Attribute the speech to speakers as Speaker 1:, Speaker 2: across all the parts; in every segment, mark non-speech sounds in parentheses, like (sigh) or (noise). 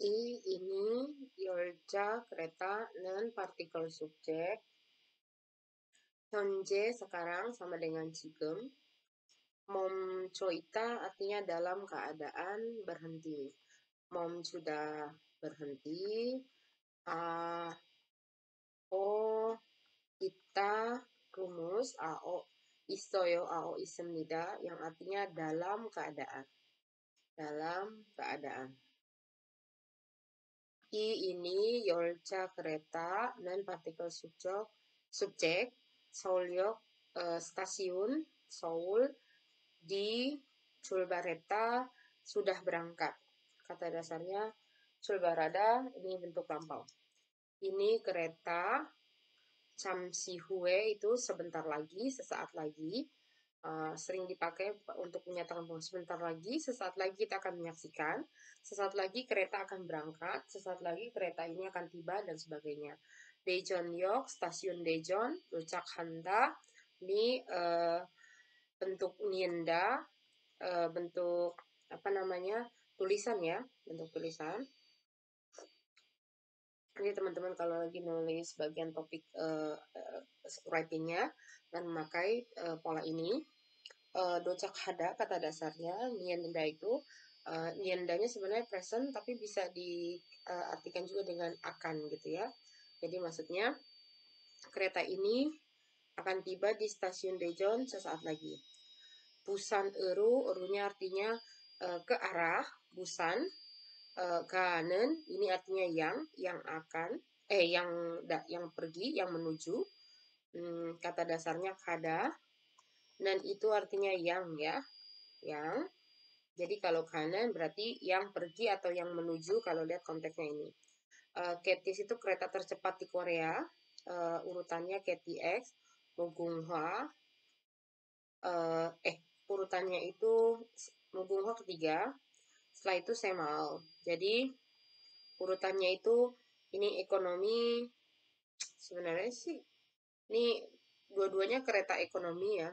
Speaker 1: I ini Yolja
Speaker 2: kereta nen partikel subjek 현재 sekarang sama dengan Mom choita artinya dalam keadaan berhenti mom sudah berhenti uh, o kita rumus o istoyo ao isemnida yang artinya dalam keadaan dalam keadaan I ini 열차 kereta dan partikel subjek subjek Seoul역 uh, stasiun Seoul di Chulbareta sudah berangkat. Kata dasarnya sulbarada ini bentuk lampau. Ini kereta Chamsihue itu sebentar lagi, sesaat lagi uh, sering dipakai untuk menyatakan bahwa sebentar lagi, sesaat lagi kita akan menyaksikan, sesaat lagi kereta akan berangkat, sesaat lagi kereta ini akan tiba, dan sebagainya. York, stasiun Daejeon, Docak Handa, ini uh, bentuk nienda, uh, bentuk apa namanya, tulisan ya, bentuk tulisan. Ini teman-teman kalau lagi nulis bagian topik uh, uh, writingnya dan memakai e, pola ini. E, docak hada kata dasarnya nienda itu e, eh, niendanya sebenarnya present tapi bisa diartikan e, juga dengan akan gitu ya. Jadi maksudnya kereta ini akan tiba di stasiun Daejeon sesaat lagi. Busan eru, erunya artinya e, ke arah Busan uh, kanen ini artinya yang yang akan eh yang yang pergi yang menuju hmm, kata dasarnya kada dan itu artinya yang ya yang jadi kalau kanan berarti yang pergi atau yang menuju kalau lihat konteksnya ini uh, eh, KTX itu kereta tercepat di Korea uh, urutannya KTX Mugunghwa uh, eh, eh urutannya itu Mugunghwa ketiga setelah itu Semal jadi urutannya itu ini ekonomi sebenarnya sih ini dua-duanya kereta ekonomi ya.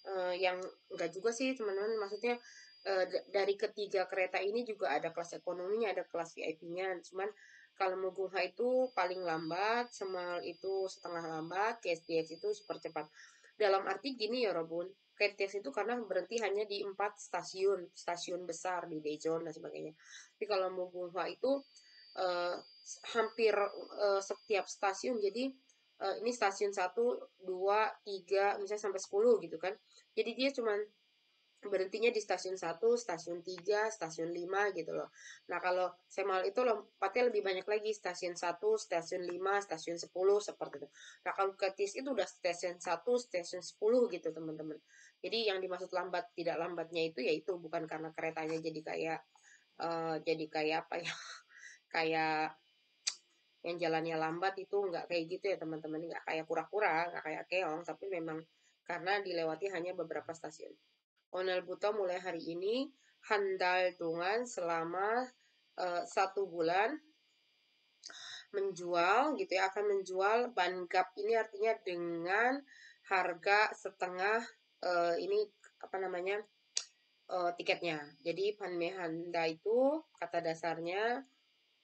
Speaker 2: Uh, yang enggak juga sih teman-teman maksudnya uh, dari ketiga kereta ini juga ada kelas ekonominya ada kelas VIP-nya cuman kalau Mugunghwa itu paling lambat Semal itu setengah lambat KSDX itu super cepat dalam arti gini ya Robun KTX itu karena berhenti hanya di empat stasiun stasiun besar di Daejeon dan sebagainya tapi kalau Mugunghwa itu uh, hampir uh, setiap stasiun jadi uh, ini stasiun 1, 2, 3, misalnya sampai 10 gitu kan. Jadi dia cuman berhentinya di stasiun 1, stasiun 3, stasiun 5 gitu loh. Nah kalau semal itu lompatnya lebih banyak lagi stasiun 1, stasiun 5, stasiun 10 seperti itu. Nah kalau ketis itu udah stasiun 1, stasiun 10 gitu teman-teman. Jadi yang dimaksud lambat tidak lambatnya itu yaitu bukan karena keretanya jadi kayak uh, jadi kayak apa ya (laughs) kayak yang jalannya lambat itu nggak kayak gitu ya teman-teman nggak kayak kura-kura nggak kayak keong tapi memang karena dilewati hanya beberapa stasiun Onel Buto mulai hari ini handal tungan selama uh, satu bulan menjual gitu ya akan menjual ban gap ini artinya dengan harga setengah uh, ini apa namanya uh, tiketnya jadi panmehanda itu kata dasarnya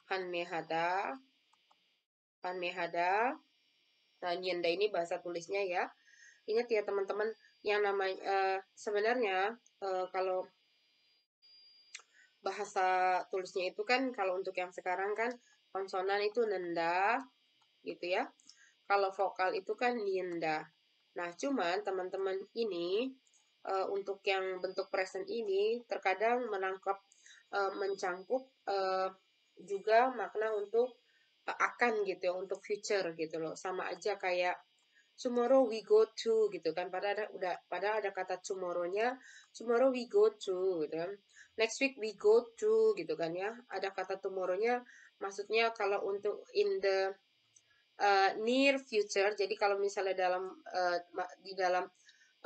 Speaker 2: panmehada Panmehada. Nah, yenda ini bahasa tulisnya ya. Ingat ya teman-teman, yang namanya uh, sebenarnya uh, kalau bahasa tulisnya itu kan kalau untuk yang sekarang kan konsonan itu nenda gitu ya. Kalau vokal itu kan ninda Nah, cuman teman-teman ini uh, untuk yang bentuk present ini terkadang menangkap uh, mencangkup uh, juga makna untuk akan gitu ya untuk future gitu loh sama aja kayak tomorrow we go to gitu kan padahal ada udah pada ada kata tomorrownya tomorrow we go to gitu kan next week we go to gitu kan ya ada kata tomorrownya maksudnya kalau untuk in the uh, near future jadi kalau misalnya dalam uh, di dalam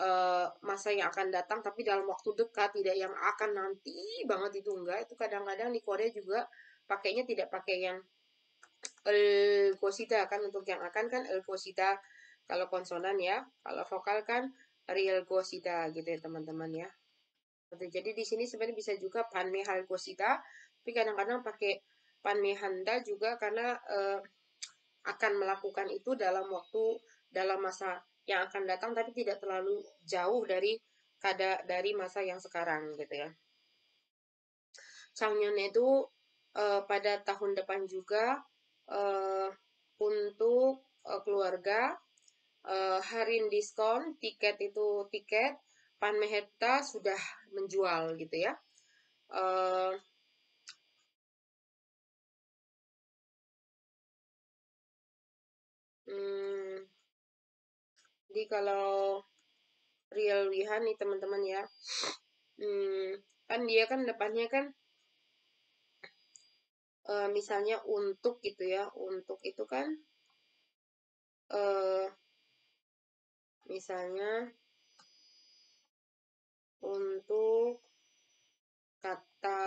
Speaker 2: eh, masa yang akan datang tapi dalam waktu dekat tidak yang akan nanti banget itu enggak itu kadang-kadang di Korea juga pakainya tidak pakai yang el posita kan untuk yang akan kan el posita kalau konsonan ya kalau vokal kan real posita gitu ya teman-teman ya jadi di sini sebenarnya bisa juga panmehal hal tapi kadang-kadang pakai panmehanda handa juga karena eh, akan melakukan itu dalam waktu dalam masa yang akan datang tapi tidak terlalu jauh dari kada dari masa yang sekarang gitu ya Changnyeon itu eh, pada tahun depan juga uh, untuk uh, keluarga uh, eh, harin diskon tiket itu tiket Pan panmeheta sudah menjual gitu ya uh,
Speaker 1: hmm, jadi
Speaker 2: kalau real wihan nih teman-teman ya hmm, kan dia kan depannya kan uh, misalnya untuk gitu ya untuk itu kan uh, misalnya untuk kata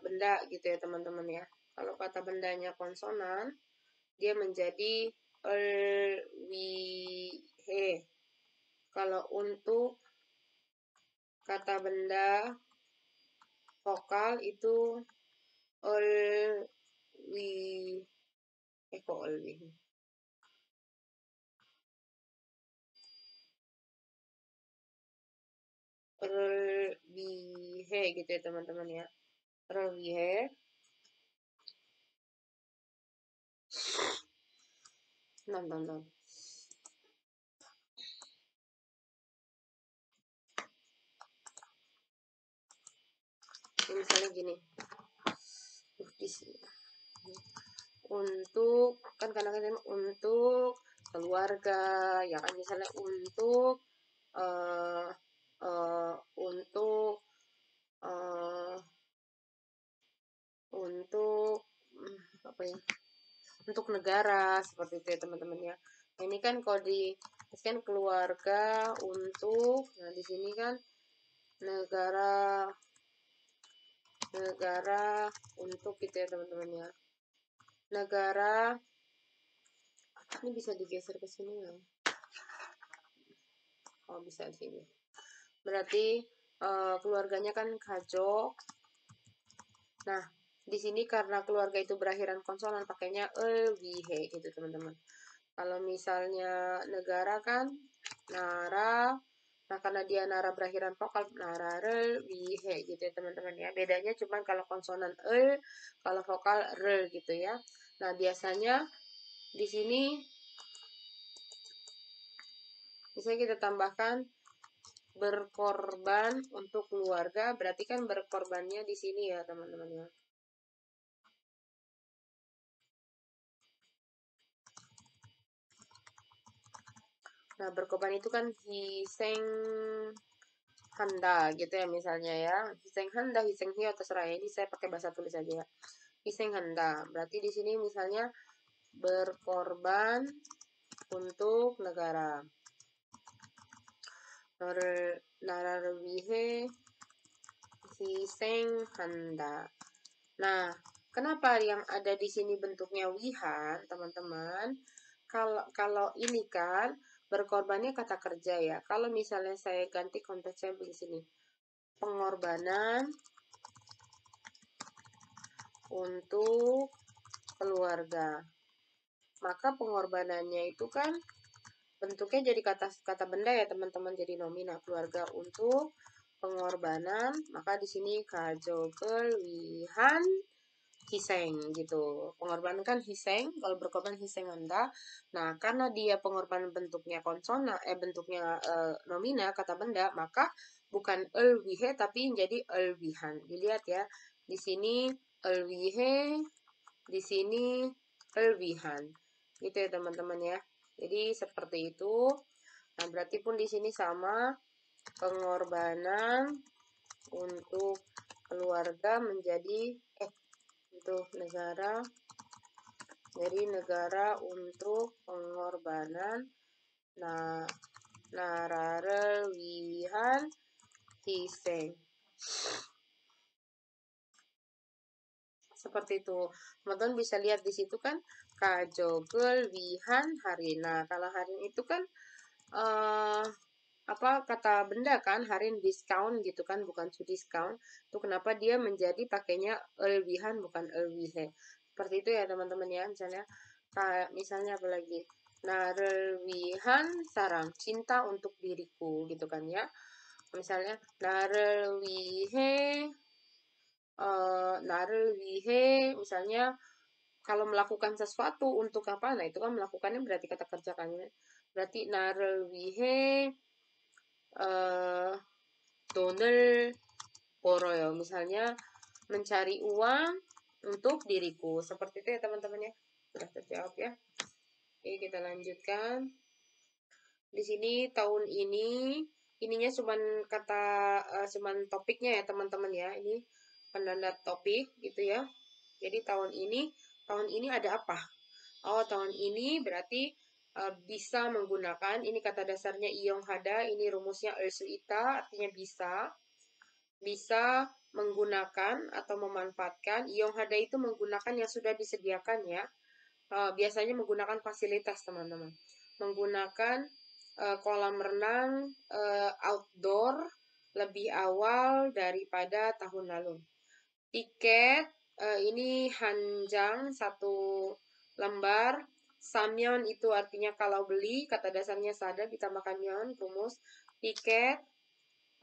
Speaker 2: benda gitu ya teman-teman ya kalau kata bendanya konsonan dia menjadi er, wi, he kalau untuk kata benda vokal itu l we
Speaker 1: echo always. roll behave gitu ya teman-teman ya roll behave No, no, no.
Speaker 2: misalnya gini uh, di untuk kan kadang-kadang untuk keluarga ya kan misalnya untuk uh, uh, untuk uh, untuk mm, apa ya untuk negara seperti itu ya teman-teman ya ini kan kalau di kan keluarga untuk nah di sini kan negara negara untuk gitu ya teman-teman ya negara ini bisa digeser ke sini ya, Oh bisa di sini. Berarti uh, keluarganya kan Kajo. Nah di sini karena keluarga itu berakhiran konsonan pakainya ewihe gitu teman-teman. Kalau misalnya negara kan Nara Nah, karena dia nara berakhiran vokal, nara rel, wihe gitu ya teman-teman ya. Bedanya cuman kalau konsonan el, kalau vokal rel gitu ya. Nah, biasanya di sini bisa kita tambahkan berkorban untuk keluarga, berarti kan berkorbannya
Speaker 1: di sini ya teman-teman ya.
Speaker 2: Nah, berkorban itu kan hiseng handa gitu ya misalnya ya. Hiseng handa, hiseng hiyo, terserah ya. Ini saya pakai bahasa tulis aja ya. Hiseng handa. Berarti di sini misalnya berkorban untuk negara. Nararwihe hiseng handa. Nah, kenapa yang ada di sini bentuknya wihan, teman-teman? Kalau kalau ini kan berkorbannya kata kerja ya. Kalau misalnya saya ganti konteksnya di sini. Pengorbanan untuk keluarga. Maka pengorbanannya itu kan bentuknya jadi kata kata benda ya teman-teman jadi nomina keluarga untuk pengorbanan maka di sini kajo kelwihan Hiseng gitu. Pengorbanan kan Hiseng, kalau berkorban Hiseng Anda. Nah, karena dia pengorbanan bentuknya konsona eh bentuknya eh, nomina kata benda, maka bukan elwihe tapi menjadi elwihan. Dilihat ya. Di sini elwihe, di sini elwihan. Gitu ya teman-teman ya. Jadi seperti itu. Nah, berarti pun di sini sama pengorbanan untuk keluarga menjadi untuk negara jadi negara untuk pengorbanan nah na wihan hiseng seperti itu teman-teman bisa lihat di situ kan kajogel wihan hari. Nah kalau hari itu kan uh, apa kata benda kan hari ini discount gitu kan bukan to discount tuh kenapa dia menjadi pakainya lebihan bukan lebihe seperti itu ya teman-teman ya misalnya kayak misalnya apa lagi nah lebihan sarang cinta untuk diriku gitu kan ya misalnya narelwihe uh, eh, narelwihe misalnya kalau melakukan sesuatu untuk apa nah itu kan melakukannya berarti kata kerja kan ya. berarti narelwihe uh, poro ya misalnya mencari uang untuk diriku. Seperti itu ya teman-teman ya. Sudah terjawab ya. Oke, kita lanjutkan. Di sini tahun ini ininya cuman kata uh, cuman topiknya ya teman-teman ya. Ini penanda topik gitu ya. Jadi tahun ini tahun ini ada apa? Oh, tahun ini berarti Eh, bisa menggunakan. Ini kata dasarnya Iong-Hada, ini rumusnya ita artinya bisa. Bisa menggunakan atau memanfaatkan. Iong-Hada itu menggunakan yang sudah disediakan ya. Uh, biasanya menggunakan fasilitas teman-teman. Menggunakan uh, kolam renang uh, outdoor lebih awal daripada tahun lalu. Tiket uh, ini hanjang satu lembar Samyon itu artinya kalau beli, kata dasarnya sada ditambahkan yon, rumus tiket,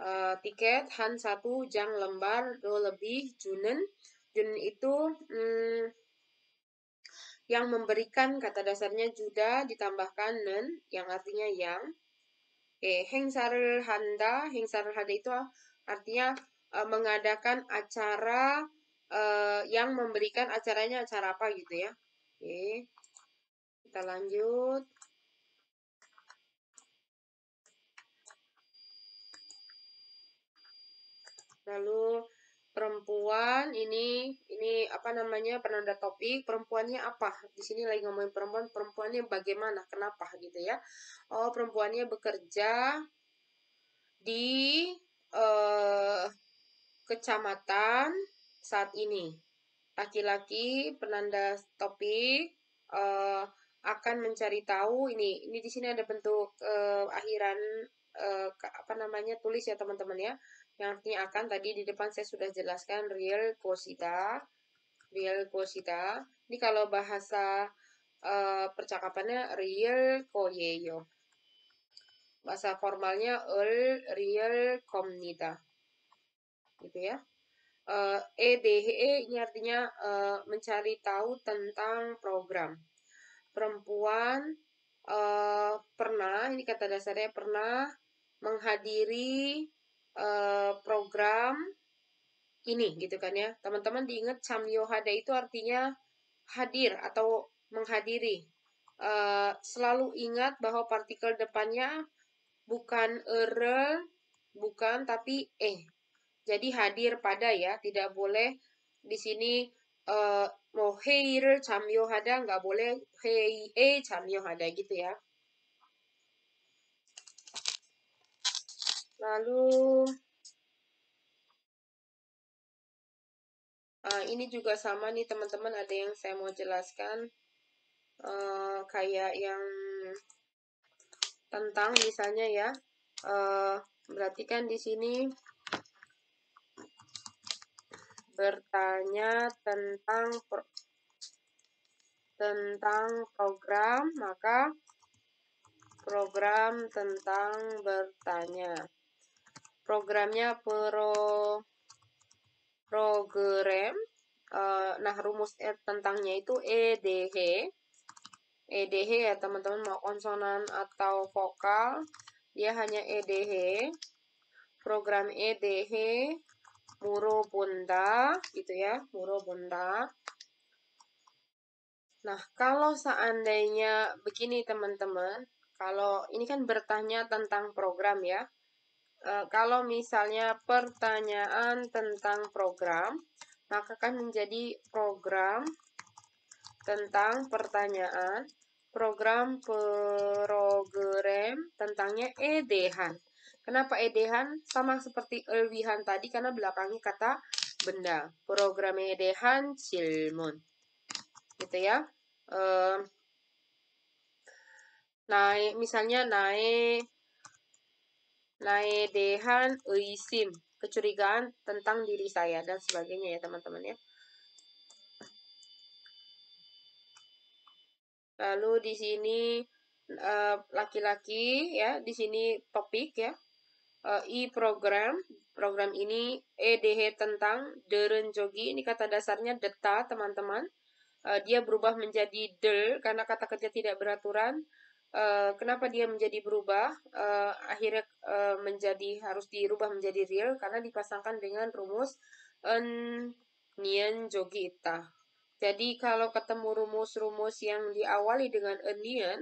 Speaker 2: uh, tiket han satu jang lembar do lebih junen. Junen itu hmm, yang memberikan kata dasarnya juda ditambahkan nen yang artinya yang. Oke, hengsar handa, hengsar handa itu artinya uh, mengadakan acara uh, yang memberikan acaranya acara apa gitu ya. Oke. Kita lanjut. Lalu perempuan ini ini apa namanya penanda topik perempuannya apa di sini lagi ngomongin perempuan perempuannya bagaimana kenapa gitu ya oh perempuannya bekerja di eh, kecamatan saat ini laki-laki penanda topik eh, akan mencari tahu ini ini di sini ada bentuk uh, akhiran uh, apa namanya tulis ya teman-teman ya yang artinya akan tadi di depan saya sudah jelaskan real cosita real cosita ini kalau bahasa uh, percakapannya real koyeyo bahasa formalnya el real comnita gitu ya uh, EDHE ini artinya uh, mencari tahu tentang program perempuan uh, pernah ini kata dasarnya pernah menghadiri uh, program ini gitu kan ya teman-teman diingat samyohada itu artinya hadir atau menghadiri uh, selalu ingat bahwa partikel depannya bukan ere bukan tapi eh jadi hadir pada ya tidak boleh di sini mau heir camio hada nggak boleh hei e eh, camio gitu ya lalu uh, ini juga sama nih teman-teman ada yang saya mau jelaskan uh, kayak yang tentang misalnya ya uh, berarti kan di sini bertanya tentang tentang program, maka program tentang bertanya. Programnya pro program. Eh, nah, rumus e tentangnya itu EDH. EDH ya teman-teman mau konsonan atau vokal, dia hanya EDH. Program EDH Murobonda gitu ya, Murobonda. Nah, kalau seandainya begini teman-teman, kalau ini kan bertanya tentang program ya. E, kalau misalnya pertanyaan tentang program, maka kan menjadi program tentang pertanyaan program program tentangnya EDH. Kenapa edehan? Sama seperti elwihan tadi karena belakangnya kata benda. Program edehan silmon Gitu ya. E, naik misalnya naik naik dehan isim kecurigaan tentang diri saya dan sebagainya ya teman-teman ya lalu di sini eh, laki-laki ya di sini topik ya e-program. Eh, program ini EDH tentang deren jogi Ini kata dasarnya deta, teman-teman. Eh, dia berubah menjadi del karena kata kerja tidak beraturan. Eh, kenapa dia menjadi berubah? Akhirnya menjadi harus dirubah menjadi real karena dipasangkan dengan rumus en nian jogi ita. Jadi kalau ketemu rumus-rumus yang diawali dengan enian,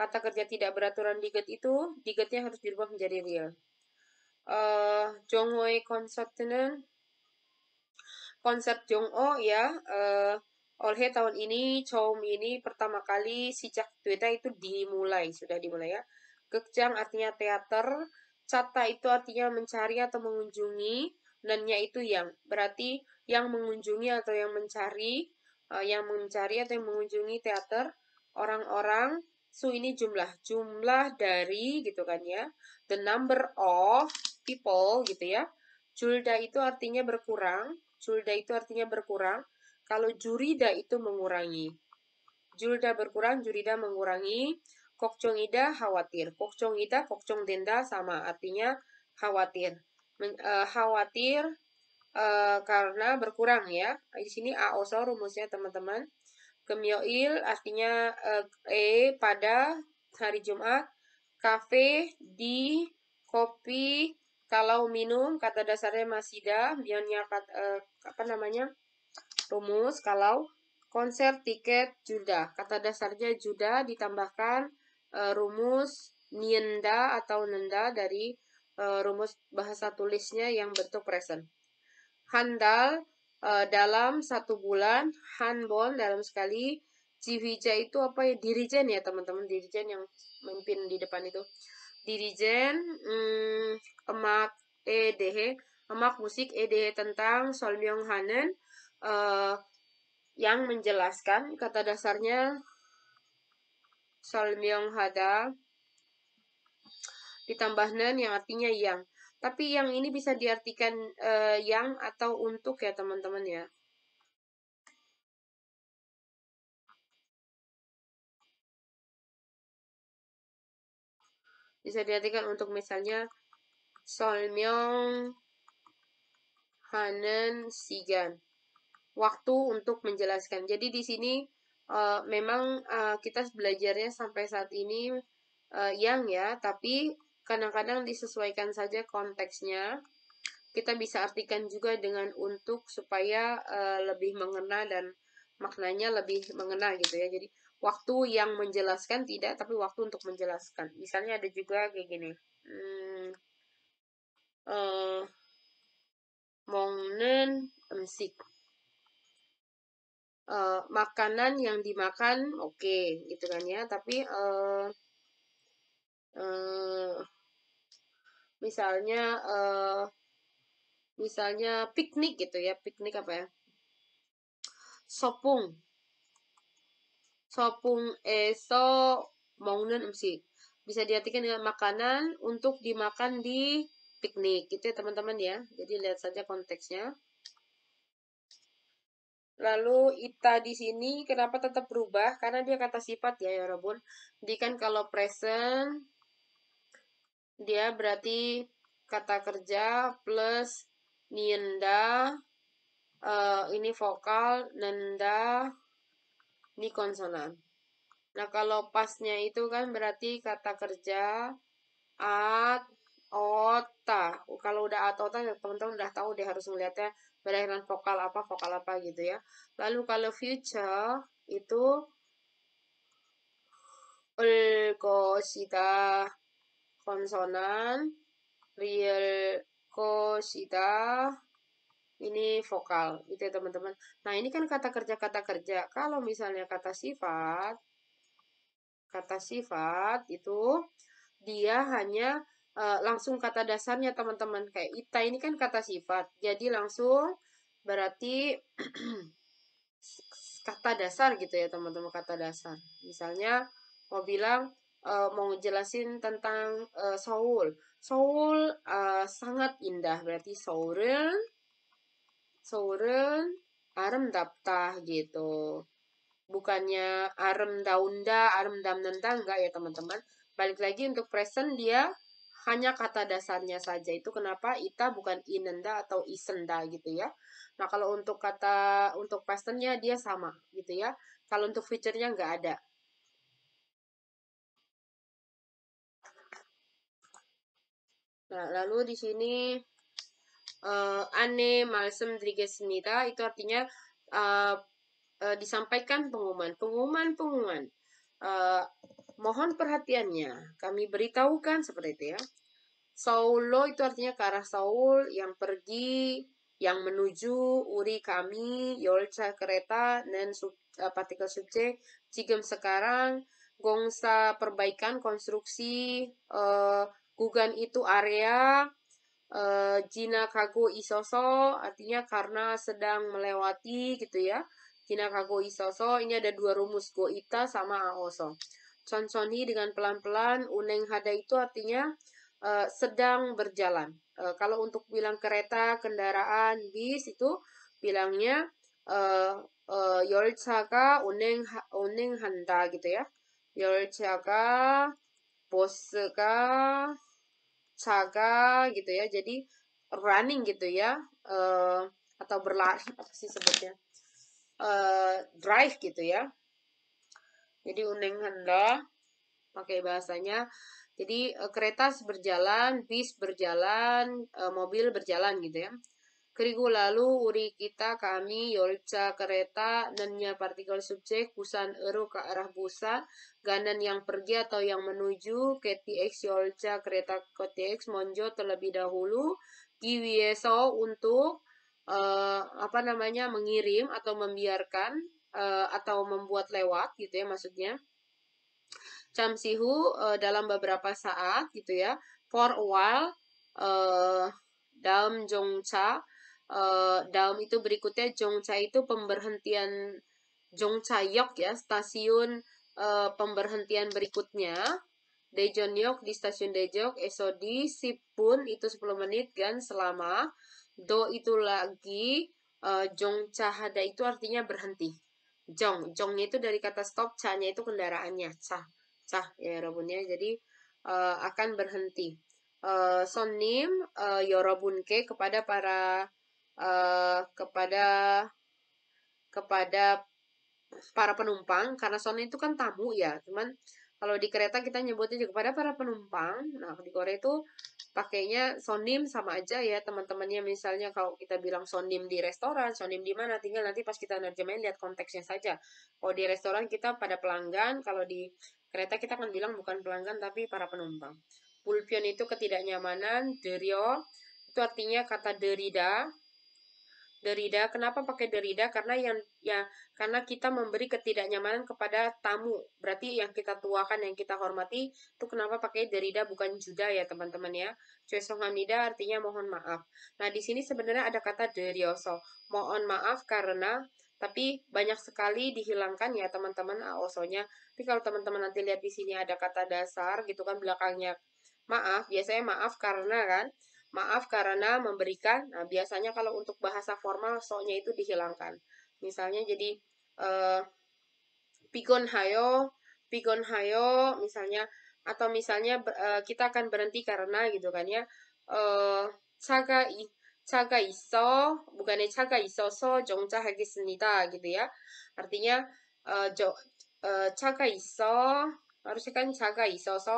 Speaker 2: kata kerja tidak beraturan diget itu, digetnya harus dirubah menjadi real uh, eh, Jonghoi Consultant konsep Jongo ya uh, eh, oleh tahun ini Chom ini pertama kali sejak Twitter itu dimulai sudah dimulai ya Gekjang artinya teater Cata itu artinya mencari atau mengunjungi Nennya itu yang berarti yang mengunjungi atau yang mencari uh, yang mencari atau yang mengunjungi teater orang-orang su ini jumlah jumlah dari gitu kan ya the number of people gitu ya. Julda itu artinya berkurang, julda itu artinya berkurang. Kalau jurida itu mengurangi. Julda berkurang, jurida mengurangi. Kokcongida khawatir. Kokcongida, kokcong denda sama artinya khawatir. Men, uh, khawatir uh, karena berkurang ya. Di sini aoso rumusnya teman-teman. Kemioil artinya uh, e pada hari Jumat. Kafe di kopi kalau minum kata dasarnya masida biannya kata, uh, eh, apa namanya rumus kalau konser tiket juda kata dasarnya juda ditambahkan uh, rumus nienda atau nenda dari uh, rumus bahasa tulisnya yang bentuk present handal uh, dalam satu bulan handball dalam sekali Civija itu apa ya dirijen ya teman-teman dirijen yang memimpin di depan itu dirijen hmm, emak edh emak musik edehe tentang Sol Myung Hanen uh, yang menjelaskan kata dasarnya Sol Myung Hada ditambah nen yang artinya yang tapi yang ini bisa diartikan uh, yang atau untuk ya
Speaker 1: teman-teman ya bisa diartikan untuk misalnya
Speaker 2: Solmyong Hanen Sigan. Waktu untuk menjelaskan. Jadi di sini uh, memang uh, kita belajarnya sampai saat ini uh, yang ya, tapi kadang-kadang disesuaikan saja konteksnya. Kita bisa artikan juga dengan untuk supaya uh, lebih mengena dan maknanya lebih mengena gitu ya. Jadi waktu yang menjelaskan tidak, tapi waktu untuk menjelaskan. Misalnya ada juga kayak gini.
Speaker 1: Hmm, Eh, mongnen emsik.
Speaker 2: Eh, makanan yang dimakan oke okay, gitu kan ya tapi uh, uh, misalnya uh, misalnya piknik gitu ya piknik apa ya sopung sopung eso mongnen bisa diartikan dengan makanan untuk dimakan di piknik gitu ya teman-teman ya jadi lihat saja konteksnya Lalu ita di sini kenapa tetap berubah? Karena dia kata sifat ya, ya Robun. Jadi kan kalau present, dia berarti kata kerja plus nienda, uh, eh, ini vokal, nenda, ini konsonan. Nah kalau pasnya itu kan berarti kata kerja, at, ota. Oh, kalau udah atau ota, ya teman-teman udah tahu deh harus melihatnya berakhiran vokal apa, vokal apa gitu ya. Lalu kalau future itu ulkosita konsonan, real kosita ini vokal gitu ya teman-teman. Nah ini kan kata kerja kata kerja. Kalau misalnya kata sifat, kata sifat itu dia hanya uh, langsung kata dasarnya teman-teman kayak ita ini kan kata sifat jadi langsung berarti (clears throat) kata dasar gitu ya teman-teman kata dasar misalnya mau bilang uh, mau jelasin tentang uh, eh, Seoul Seoul uh, sangat indah berarti Seoul은 arem dapta gitu bukannya arem daunda arem damnenda enggak ya teman-teman balik lagi untuk present dia hanya kata dasarnya saja itu kenapa ita bukan inenda atau isenda gitu ya. Nah kalau untuk kata untuk pastennya dia sama gitu ya. Kalau untuk feature nggak ada. Nah lalu di sini uh, eh, ane malsem drigesnita itu artinya uh, uh, disampaikan pengumuman, pengumuman, pengumuman uh, mohon perhatiannya. Kami beritahukan seperti itu ya. Saulo itu artinya ke arah Saul yang pergi, yang menuju, uri kami, yolca kereta, dan sub, uh, partikel subjek, cigem sekarang, gongsa perbaikan konstruksi, uh, gugan itu area, uh, kago isoso, artinya karena sedang melewati gitu ya iso isoso, ini ada dua rumus, go ita sama aoso Consoni dengan pelan-pelan, uneng hada itu artinya uh, sedang berjalan. Uh, kalau untuk bilang kereta, kendaraan, bis itu bilangnya uh, uh, uneng, uneng handa gitu ya. Yolchaka, boska, chaka gitu ya. Jadi running gitu ya. Uh, atau berlari apa sih sebutnya? Eh, drive gitu ya jadi uneng handa pakai bahasanya jadi uh, eh, kereta berjalan bis berjalan uh, mobil berjalan gitu ya Kerigu lalu uri kita kami yolca kereta nenya partikel subjek busan eru ke arah busa ganan yang pergi atau yang menuju KTX yolca kereta KTX monjo terlebih dahulu kiwieso untuk uh, apa namanya mengirim atau membiarkan uh, atau membuat lewat gitu ya maksudnya camsihu uh, eh, dalam beberapa saat gitu ya for a while uh, dalam jongcha uh, dalam itu berikutnya jongcha itu pemberhentian yok ya stasiun uh, pemberhentian berikutnya Dejon Yok di stasiun Dejok, Esodi, Sipun itu 10 menit kan selama Do itu lagi, uh, jong cahada itu artinya berhenti. Jong, jongnya itu dari kata stop, cahnya itu kendaraannya, cah, cah ya robunnya. Jadi uh, akan berhenti. Uh, sonim uh, yorobunke kepada para uh, kepada kepada para penumpang karena sonim itu kan tamu ya cuman kalau di kereta kita nyebutnya juga kepada para penumpang nah di Korea itu pakainya sonim sama aja ya teman-temannya misalnya kalau kita bilang sonim di restoran sonim di mana tinggal nanti pas kita nerjemahin lihat konteksnya saja kalau di restoran kita pada pelanggan kalau di kereta kita akan bilang bukan pelanggan tapi para penumpang pulpion itu ketidaknyamanan derio itu artinya kata derida derida. Kenapa pakai derida? Karena yang ya karena kita memberi ketidaknyamanan kepada tamu. Berarti yang kita tuakan, yang kita hormati itu kenapa pakai derida bukan juda ya teman-teman ya. hamida artinya mohon maaf. Nah, di sini sebenarnya ada kata derioso. Mohon maaf karena tapi banyak sekali dihilangkan ya teman-teman AOSO-nya. Tapi kalau teman-teman nanti lihat di sini ada kata dasar gitu kan belakangnya maaf, biasanya maaf karena kan Maaf karena memberikan. Nah, biasanya kalau untuk bahasa formal so-nya itu dihilangkan. Misalnya jadi eh, pigon hayo, pigon hayo misalnya atau misalnya eh, kita akan berhenti karena gitu kan ya. Eh, 차가 bukannya caga iso bukannya 차가 있어서 정차하겠습니다 gitu ya artinya uh, jo, uh, 차가 있어 harusnya kan caga iso so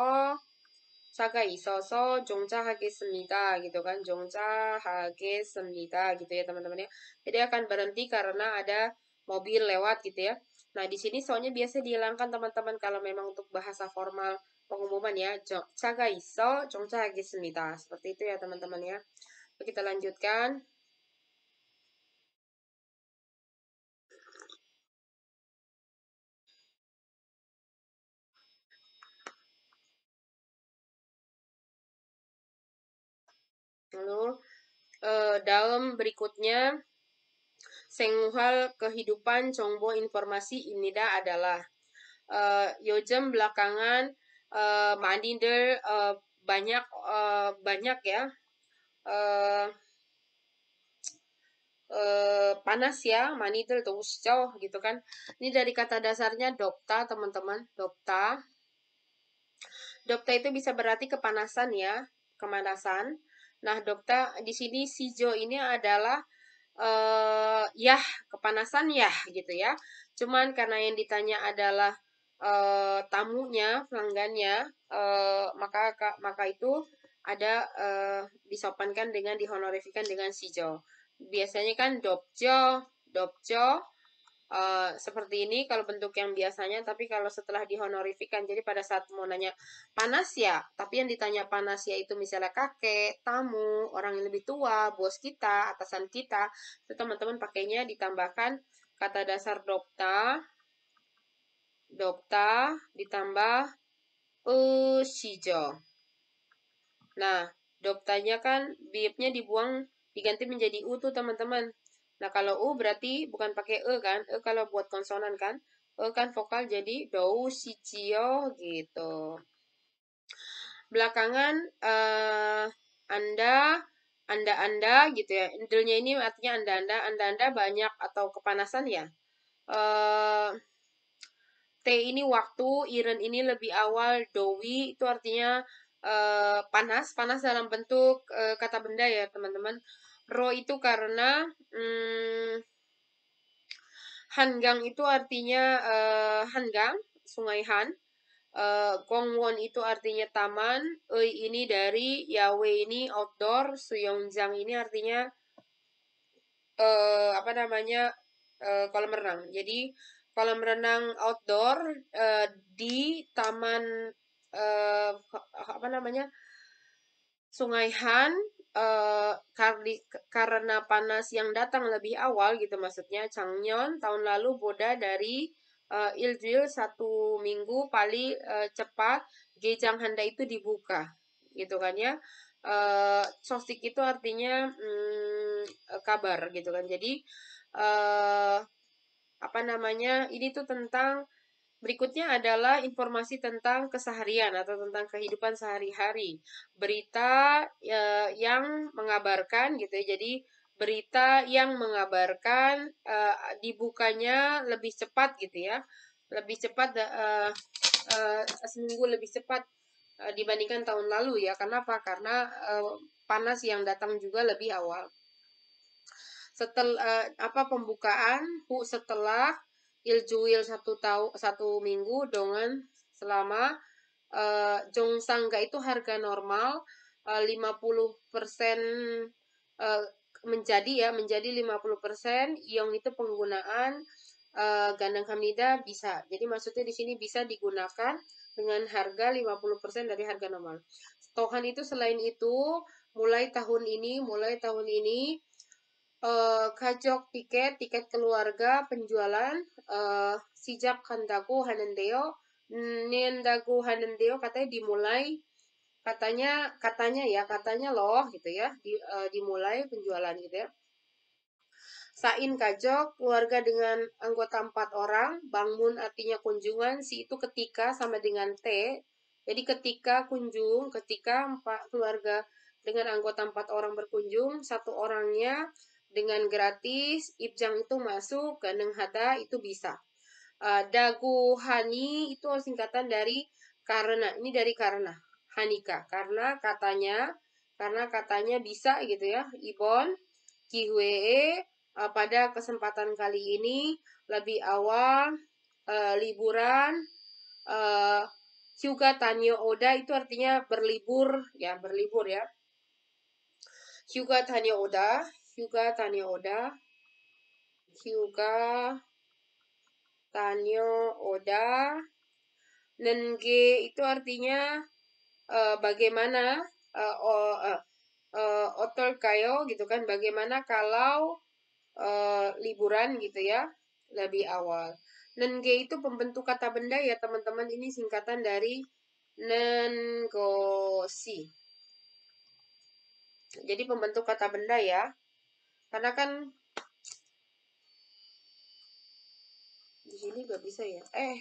Speaker 2: 사가 있어서 종자하겠습니다. gitu kan 종자하겠습니다. gitu ya teman-teman ya. Jadi akan berhenti karena ada mobil lewat gitu ya. Nah, di sini soalnya biasa dihilangkan teman-teman kalau memang untuk bahasa formal pengumuman ya. Saga iso 종자하겠습니다. Seperti itu ya teman-teman ya. Kita lanjutkan. lalu e, eh, dalam berikutnya Senghal kehidupan congbo informasi ini dah adalah e, eh, Yojem belakangan e, eh, Mandinder e, banyak e, banyak ya e, uh, panas ya Mandinder terus jauh gitu kan ini dari kata dasarnya dokta teman-teman dokta dokta itu bisa berarti kepanasan ya kemanasan Nah, dokter, di sini sijo ini adalah eh ya kepanasan ya gitu ya. Cuman karena yang ditanya adalah uh, tamunya, pelanggannya, eh, maka maka itu ada eh, disopankan dengan dihonorifikan dengan sijo. Biasanya kan dokjo dokjo uh, seperti ini kalau bentuk yang biasanya tapi kalau setelah dihonorifikan jadi pada saat mau nanya panas ya tapi yang ditanya panas ya itu misalnya kakek tamu orang yang lebih tua bos kita atasan kita itu teman-teman pakainya ditambahkan kata dasar dokta dokta ditambah usijo nah doktanya kan bibnya dibuang diganti menjadi u tuh teman-teman Nah, kalau U berarti bukan pakai E kan? E kalau buat konsonan kan? E kan vokal jadi dou, cio gitu. Belakangan uh, Anda anda-anda gitu ya. Indelnya ini artinya anda-anda, anda-anda banyak atau kepanasan ya. Uh, T ini waktu, Iren ini lebih awal, Dowi itu artinya uh, panas, panas dalam bentuk uh, kata benda ya teman-teman. Ro itu karena hmm, Hangang itu artinya uh, Hangang, Sungai Han. Uh, Gongwon itu artinya taman, Ei ini dari yawe ini outdoor, Suyongjang ini artinya uh, apa namanya uh, kolam renang. Jadi kolam renang outdoor uh, di taman uh, apa namanya Sungai Han uh, karena panas yang datang lebih awal gitu maksudnya Changnyeon tahun lalu Boda dari uh, Iljil satu minggu paling uh, eh, cepat Gejang Handa itu dibuka gitu kan ya uh, sosik itu artinya hmm, kabar gitu kan jadi uh, apa namanya ini tuh tentang Berikutnya adalah informasi tentang keseharian atau tentang kehidupan sehari-hari. Berita e, yang mengabarkan gitu ya. Jadi berita yang mengabarkan e, dibukanya lebih cepat gitu ya. Lebih cepat e, e, e seminggu lebih cepat e, dibandingkan tahun lalu ya. Kenapa? Karena e, panas yang datang juga lebih awal. Setelah e, apa pembukaan setelah Iljuil satu tahu satu minggu dengan selama uh, jongsangga itu harga normal eh, uh, 50 persen uh, menjadi ya menjadi 50 yang itu penggunaan uh, gandang hamida bisa jadi maksudnya di sini bisa digunakan dengan harga 50 dari harga normal Tohan itu selain itu mulai tahun ini mulai tahun ini uh, eh, kajok tiket, tiket keluarga, penjualan, uh, eh, sijak kandago hanendeo, nendago hanendeo katanya dimulai, katanya katanya ya katanya loh gitu ya di, uh, dimulai penjualan gitu ya. Sain Kajok, keluarga dengan anggota empat orang, bangun artinya kunjungan, si itu ketika sama dengan T. Jadi ketika kunjung, ketika empat keluarga dengan anggota empat orang berkunjung, satu orangnya dengan gratis Ipjang itu masuk ke hata itu bisa uh, Dagu Hani itu singkatan dari karena ini dari karena Hanika karena katanya karena katanya bisa gitu ya Ibon kiwe uh, pada kesempatan kali ini lebih awal uh, liburan uh, Hyuga Tanyo Oda itu artinya berlibur ya berlibur ya Hyuga Tanyo Oda Hyuga tanya Oda. Hyuga tanya Oda. Nenge itu artinya uh, bagaimana uh, eh, uh, eh, uh, otor kayo gitu kan bagaimana kalau uh, liburan gitu ya lebih awal. Nenge itu pembentuk kata benda ya teman-teman ini singkatan dari nengosi. Jadi pembentuk kata benda ya karena kan di sini nggak bisa ya eh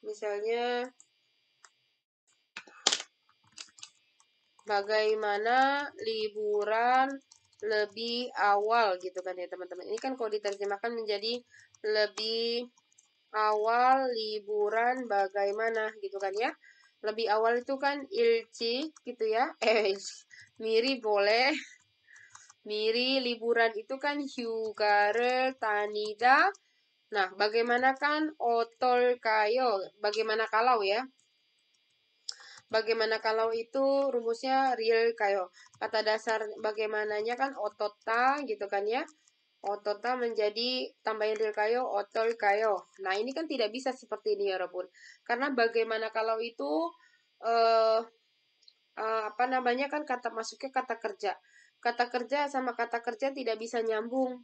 Speaker 2: misalnya bagaimana liburan lebih awal gitu kan ya teman-teman ini kan kalau diterjemahkan menjadi lebih awal liburan bagaimana gitu kan ya lebih awal itu kan ilci gitu ya (laughs) eh miri boleh miri liburan itu kan hyugare tanida nah bagaimana kan otol kayo bagaimana kalau ya bagaimana kalau itu rumusnya real kayo kata dasar bagaimananya kan otota gitu kan ya otota menjadi tambahin ril kayo, otol kayo. Nah, ini kan tidak bisa seperti ini ya, Robun. Karena bagaimana kalau itu, eh, uh, apa namanya kan kata masuknya kata kerja. Kata kerja sama kata kerja tidak bisa nyambung.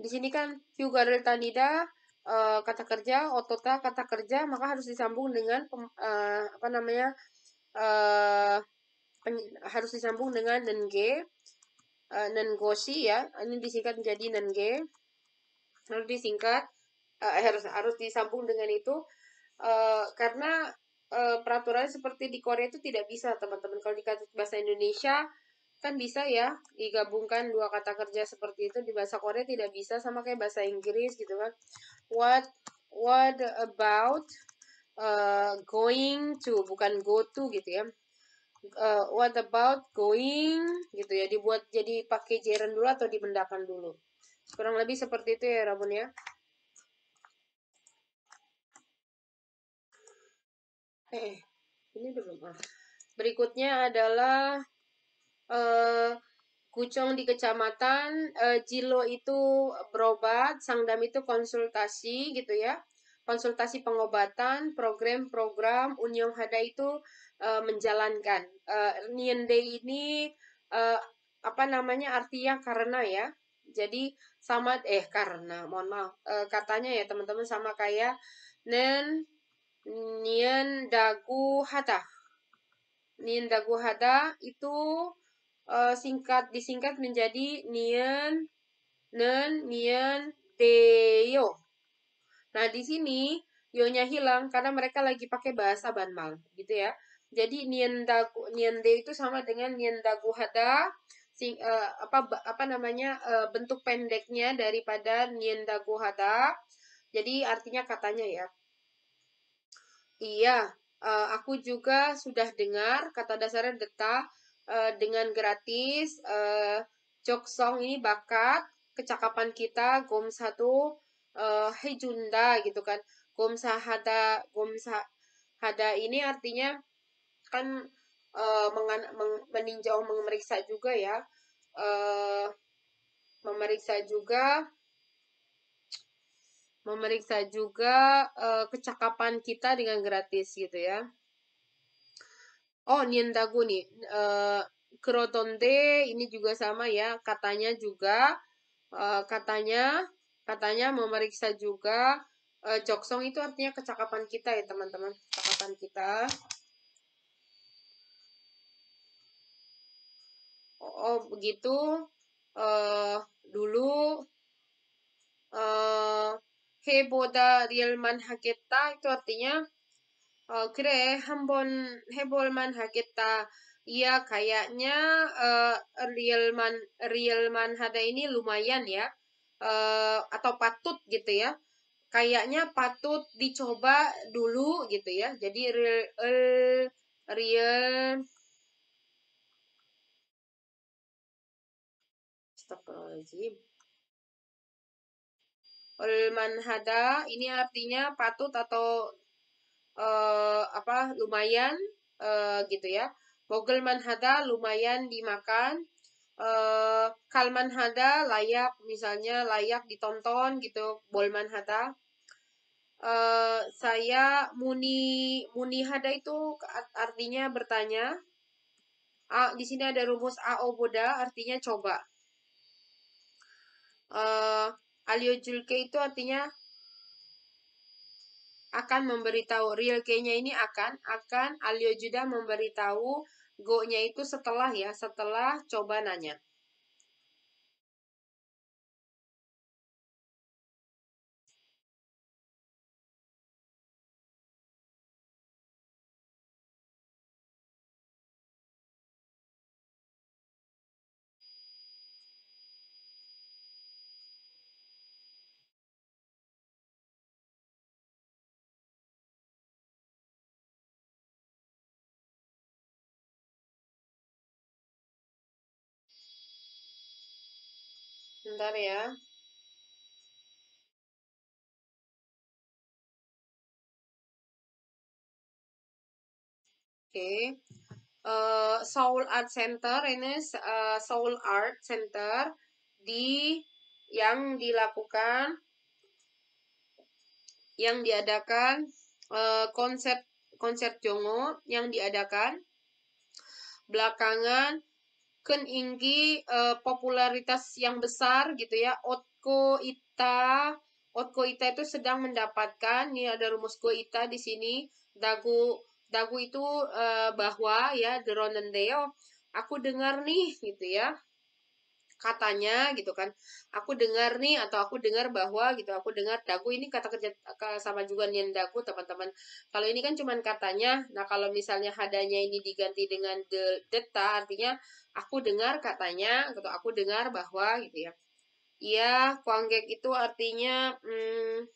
Speaker 2: Di sini kan real tanida, eh, kata kerja, otota kata kerja, maka harus disambung dengan, uh, apa namanya, eh, harus disambung dengan denge uh, ya ini disingkat menjadi nengge. harus disingkat uh, harus harus disambung dengan itu uh, karena uh, peraturan seperti di Korea itu tidak bisa teman-teman kalau di bahasa Indonesia kan bisa ya digabungkan dua kata kerja seperti itu di bahasa Korea tidak bisa sama kayak bahasa Inggris gitu kan what what about uh, going to bukan go to gitu ya uh, what about going gitu ya dibuat jadi pakai jeren dulu atau dibendakan dulu kurang lebih seperti itu ya Rabun ya eh, eh ini belum ah. berikutnya adalah uh, eh, Kucong di kecamatan, uh, Jilo itu berobat, Sangdam itu konsultasi gitu ya konsultasi pengobatan, program-program, Unyong Hada itu Eh, menjalankan. Uh, niende ini uh, apa namanya artinya karena ya. Jadi sama eh karena mohon maaf uh, katanya ya teman-teman sama kayak nen nien dagu hata. Nien dagu hata itu uh, singkat disingkat menjadi nien nen nien teyo Nah, di sini yonya hilang karena mereka lagi pakai bahasa Banmal, gitu ya. Jadi niendagu niende itu sama dengan niendagu hada sing, uh, apa apa namanya uh, bentuk pendeknya daripada niendagu hada. Jadi artinya katanya ya. Iya, uh, aku juga sudah dengar kata dasarnya deta uh, dengan gratis uh, jok song ini bakat kecakapan kita gom satu uh, hejunda gitu kan gom sahada gom sahada ini artinya akan uh, eh, mengan, meninjau memeriksa juga ya uh, memeriksa juga memeriksa juga uh, kecakapan kita dengan gratis gitu ya oh niendagu nih uh, krotonde ini juga sama ya katanya juga uh, katanya katanya memeriksa juga uh, Joksong itu artinya kecakapan kita ya teman-teman kecakapan kita oh begitu uh, dulu uh, eh, heboda realman haketa itu artinya uh, eh, kre hambon hebolman haketa Iya kayaknya uh, realman realman hada ini lumayan ya uh, atau patut gitu ya kayaknya patut dicoba dulu gitu ya jadi real real
Speaker 1: Astagfirullahaladzim.
Speaker 2: Olmanhada ini artinya patut atau uh, apa lumayan uh, gitu ya. Bogel manhada lumayan dimakan. Uh, eh, kalman hada layak misalnya layak ditonton gitu. Bolman hada. Uh, saya muni muni hada itu artinya bertanya. A, di sini ada rumus aoboda artinya coba uh, julke itu artinya akan memberitahu real ini akan akan Alio Juda memberitahu go-nya itu setelah ya setelah coba nanya.
Speaker 1: Bentar ya. Oke.
Speaker 2: Okay. Uh, eh, Soul Art Center ini uh, eh, Soul Art Center di yang dilakukan yang diadakan uh, konsep konser Jongo yang diadakan belakangan Ken Inggi uh, eh, popularitas yang besar gitu ya. Otko Ita, Otko Ita itu sedang mendapatkan, ini ada rumus Ko Ita di sini. Dagu dagu itu uh, bahwa ya Deronendeo. Aku dengar nih gitu ya katanya gitu kan aku dengar nih atau aku dengar bahwa gitu aku dengar dagu ini kata kerja sama juga nih dagu teman-teman kalau ini kan cuman katanya nah kalau misalnya hadanya ini diganti dengan de deta artinya aku dengar katanya atau gitu, aku dengar bahwa gitu ya iya kuanggek itu artinya hmm,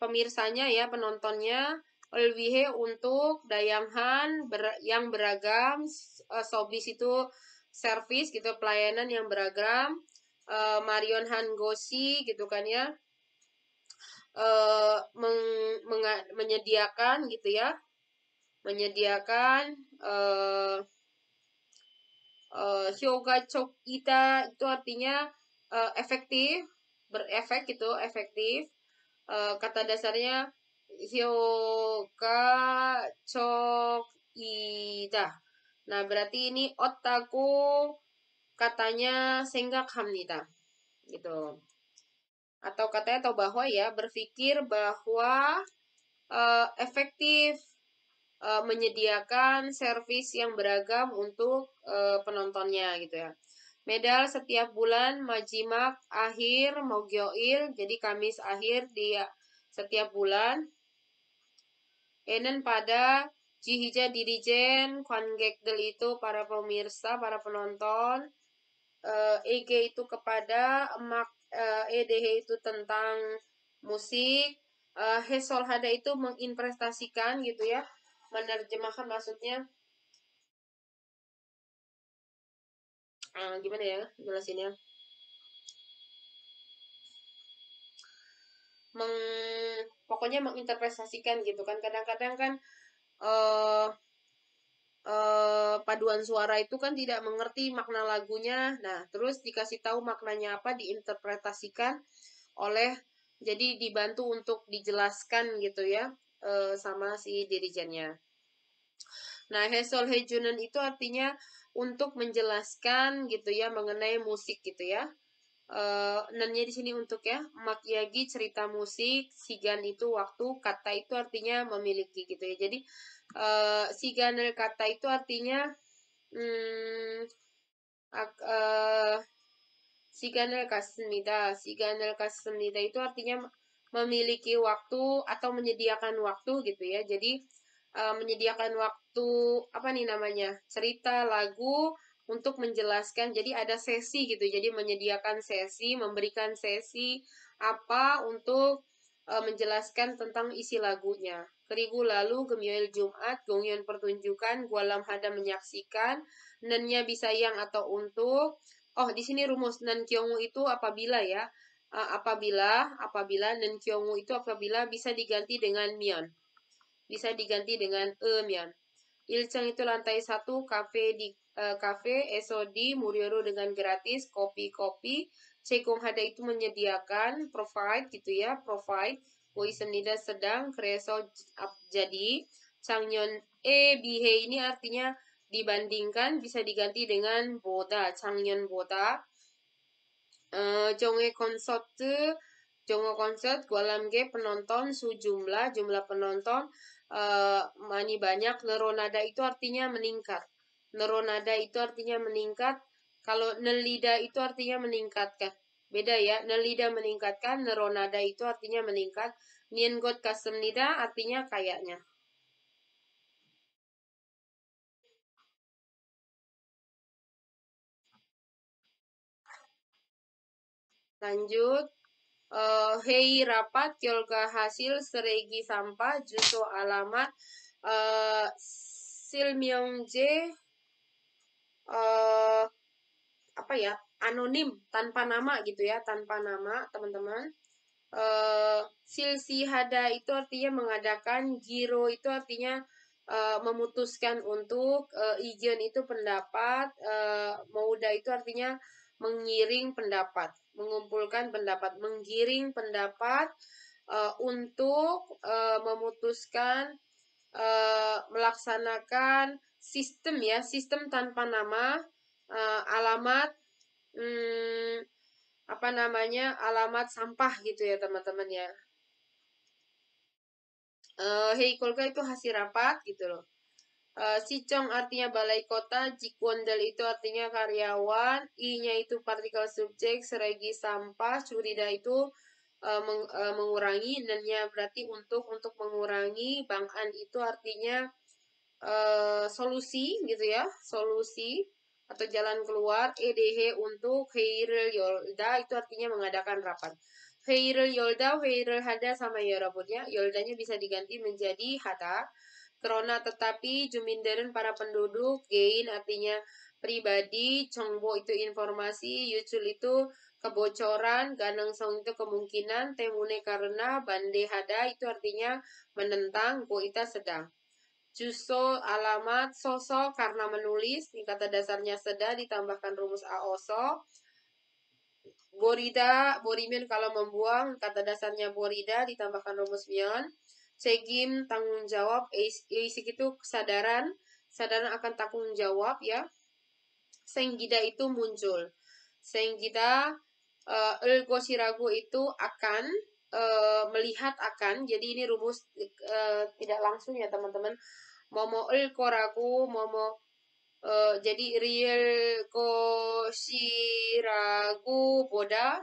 Speaker 2: pemirsanya ya penontonnya lebih untuk dayanghan ber, yang beragam sobis eh, itu service gitu pelayanan yang beragam uh, Marion Hangosi gitu kan ya uh, meng, meng, menyediakan gitu ya menyediakan uh, eh, uh, Shoga Chokita itu artinya uh, efektif berefek gitu efektif uh, kata dasarnya cok Chokita Nah, berarti ini otaku katanya senggak hamnita. Gitu. Atau katanya atau bahwa ya berpikir bahwa uh, efektif uh, menyediakan servis yang beragam untuk uh, penontonnya gitu ya. Medal setiap bulan majimak akhir mogioil jadi Kamis akhir dia setiap bulan. Enen pada Jihija dirijen, Gekdel itu para pemirsa, para penonton. Uh, eh, Ege itu kepada, Mak uh, eh, EDH itu tentang musik. Uh, Hesol Hada itu menginvestasikan gitu ya, menerjemahkan maksudnya. Uh, gimana ya jelasinnya? Meng, pokoknya menginterpretasikan gitu kan. Kadang-kadang kan uh, uh, paduan suara itu kan tidak mengerti makna lagunya. Nah, terus dikasih tahu maknanya apa diinterpretasikan oleh jadi dibantu untuk dijelaskan gitu ya uh, sama si dirijennya. Nah, Hesol Hejunan itu artinya untuk menjelaskan gitu ya mengenai musik gitu ya. Uh, di sini untuk ya makyagi cerita musik sigan itu waktu kata itu artinya memiliki gitu ya jadi uh, eh, sigan dari kata itu artinya hmm, eh, sigan dari kasmida sigan dari kasmida itu artinya memiliki waktu atau menyediakan waktu gitu ya jadi uh, menyediakan waktu apa nih namanya cerita lagu untuk menjelaskan. Jadi ada sesi gitu. Jadi menyediakan sesi, memberikan sesi apa untuk e, menjelaskan tentang isi lagunya. Kerigu lalu gemil Jumat, Gongyeon pertunjukan, Gualam Hada menyaksikan, Nennya bisa yang atau untuk. Oh, di sini rumus Nen Kyongu itu apabila ya. E, apabila, apabila Nen Kyongu itu apabila bisa diganti dengan mian Bisa diganti dengan E mian. Ilceng itu lantai satu kafe di Cafe, eh, Esodi, Murioro dengan gratis, kopi-kopi. Cekung Hada itu menyediakan, provide gitu ya, provide. senida sedang, Kreso jadi. Changyon E, Bihe ini artinya dibandingkan bisa diganti dengan Boda, Changyon Boda. Eh, Jongwe konsert Konsot, konsert Konsot, Gualam ge penonton, sujumlah, jumlah penonton, uh, mani banyak, Neronada itu artinya meningkat. Neronada itu artinya meningkat. Kalau nelida itu artinya meningkatkan. Beda ya. Nelida meningkatkan, neronada itu artinya meningkat. kasem nida artinya kayaknya. Lanjut. Uh, hei rapat, yolga hasil, seregi sampah, justru alamat, uh, eh, silmyong j uh, apa ya anonim tanpa nama gitu ya tanpa nama teman-teman uh, silsihada itu artinya mengadakan giro itu artinya uh, memutuskan untuk uh, ijen itu pendapat uh, mauda itu artinya mengiring pendapat mengumpulkan pendapat menggiring pendapat uh, untuk uh, memutuskan uh, melaksanakan sistem ya, sistem tanpa nama, uh, alamat, hmm, apa namanya, alamat sampah gitu ya teman-teman ya. Uh, eh, Hei Kolga itu hasil rapat gitu loh. Uh, Chong artinya balai kota, Jikwondel itu artinya karyawan, I-nya itu partikel subjek, seregi sampah, Surida itu uh, meng, uh, mengurangi, dan berarti untuk untuk mengurangi, Bang itu artinya Eh, solusi gitu ya solusi atau jalan keluar EDH untuk Heiril Yolda itu artinya mengadakan rapat. Heiril Yolda, Heiril Hada sama Yorabutnya, ya Yoldanya bisa diganti menjadi Hata. Krona tetapi Juminderen para penduduk, Gain artinya pribadi, Chongbo itu informasi, Yucul itu kebocoran, ganeng Song itu kemungkinan, Temune karena, Bande Hada itu artinya menentang, kuita sedang. Juso alamat sosok karena menulis, ini kata dasarnya seda ditambahkan rumus aoso. Borida, borimen kalau membuang, kata dasarnya borida ditambahkan rumus mion. Segim tanggung jawab, isi itu kesadaran, kesadaran akan tanggung jawab ya. Senggida itu muncul. Senggida uh, elgo itu akan uh, melihat akan jadi ini rumus uh, tidak langsung ya teman-teman momo el koraku momo uh, jadi real kosiragu boda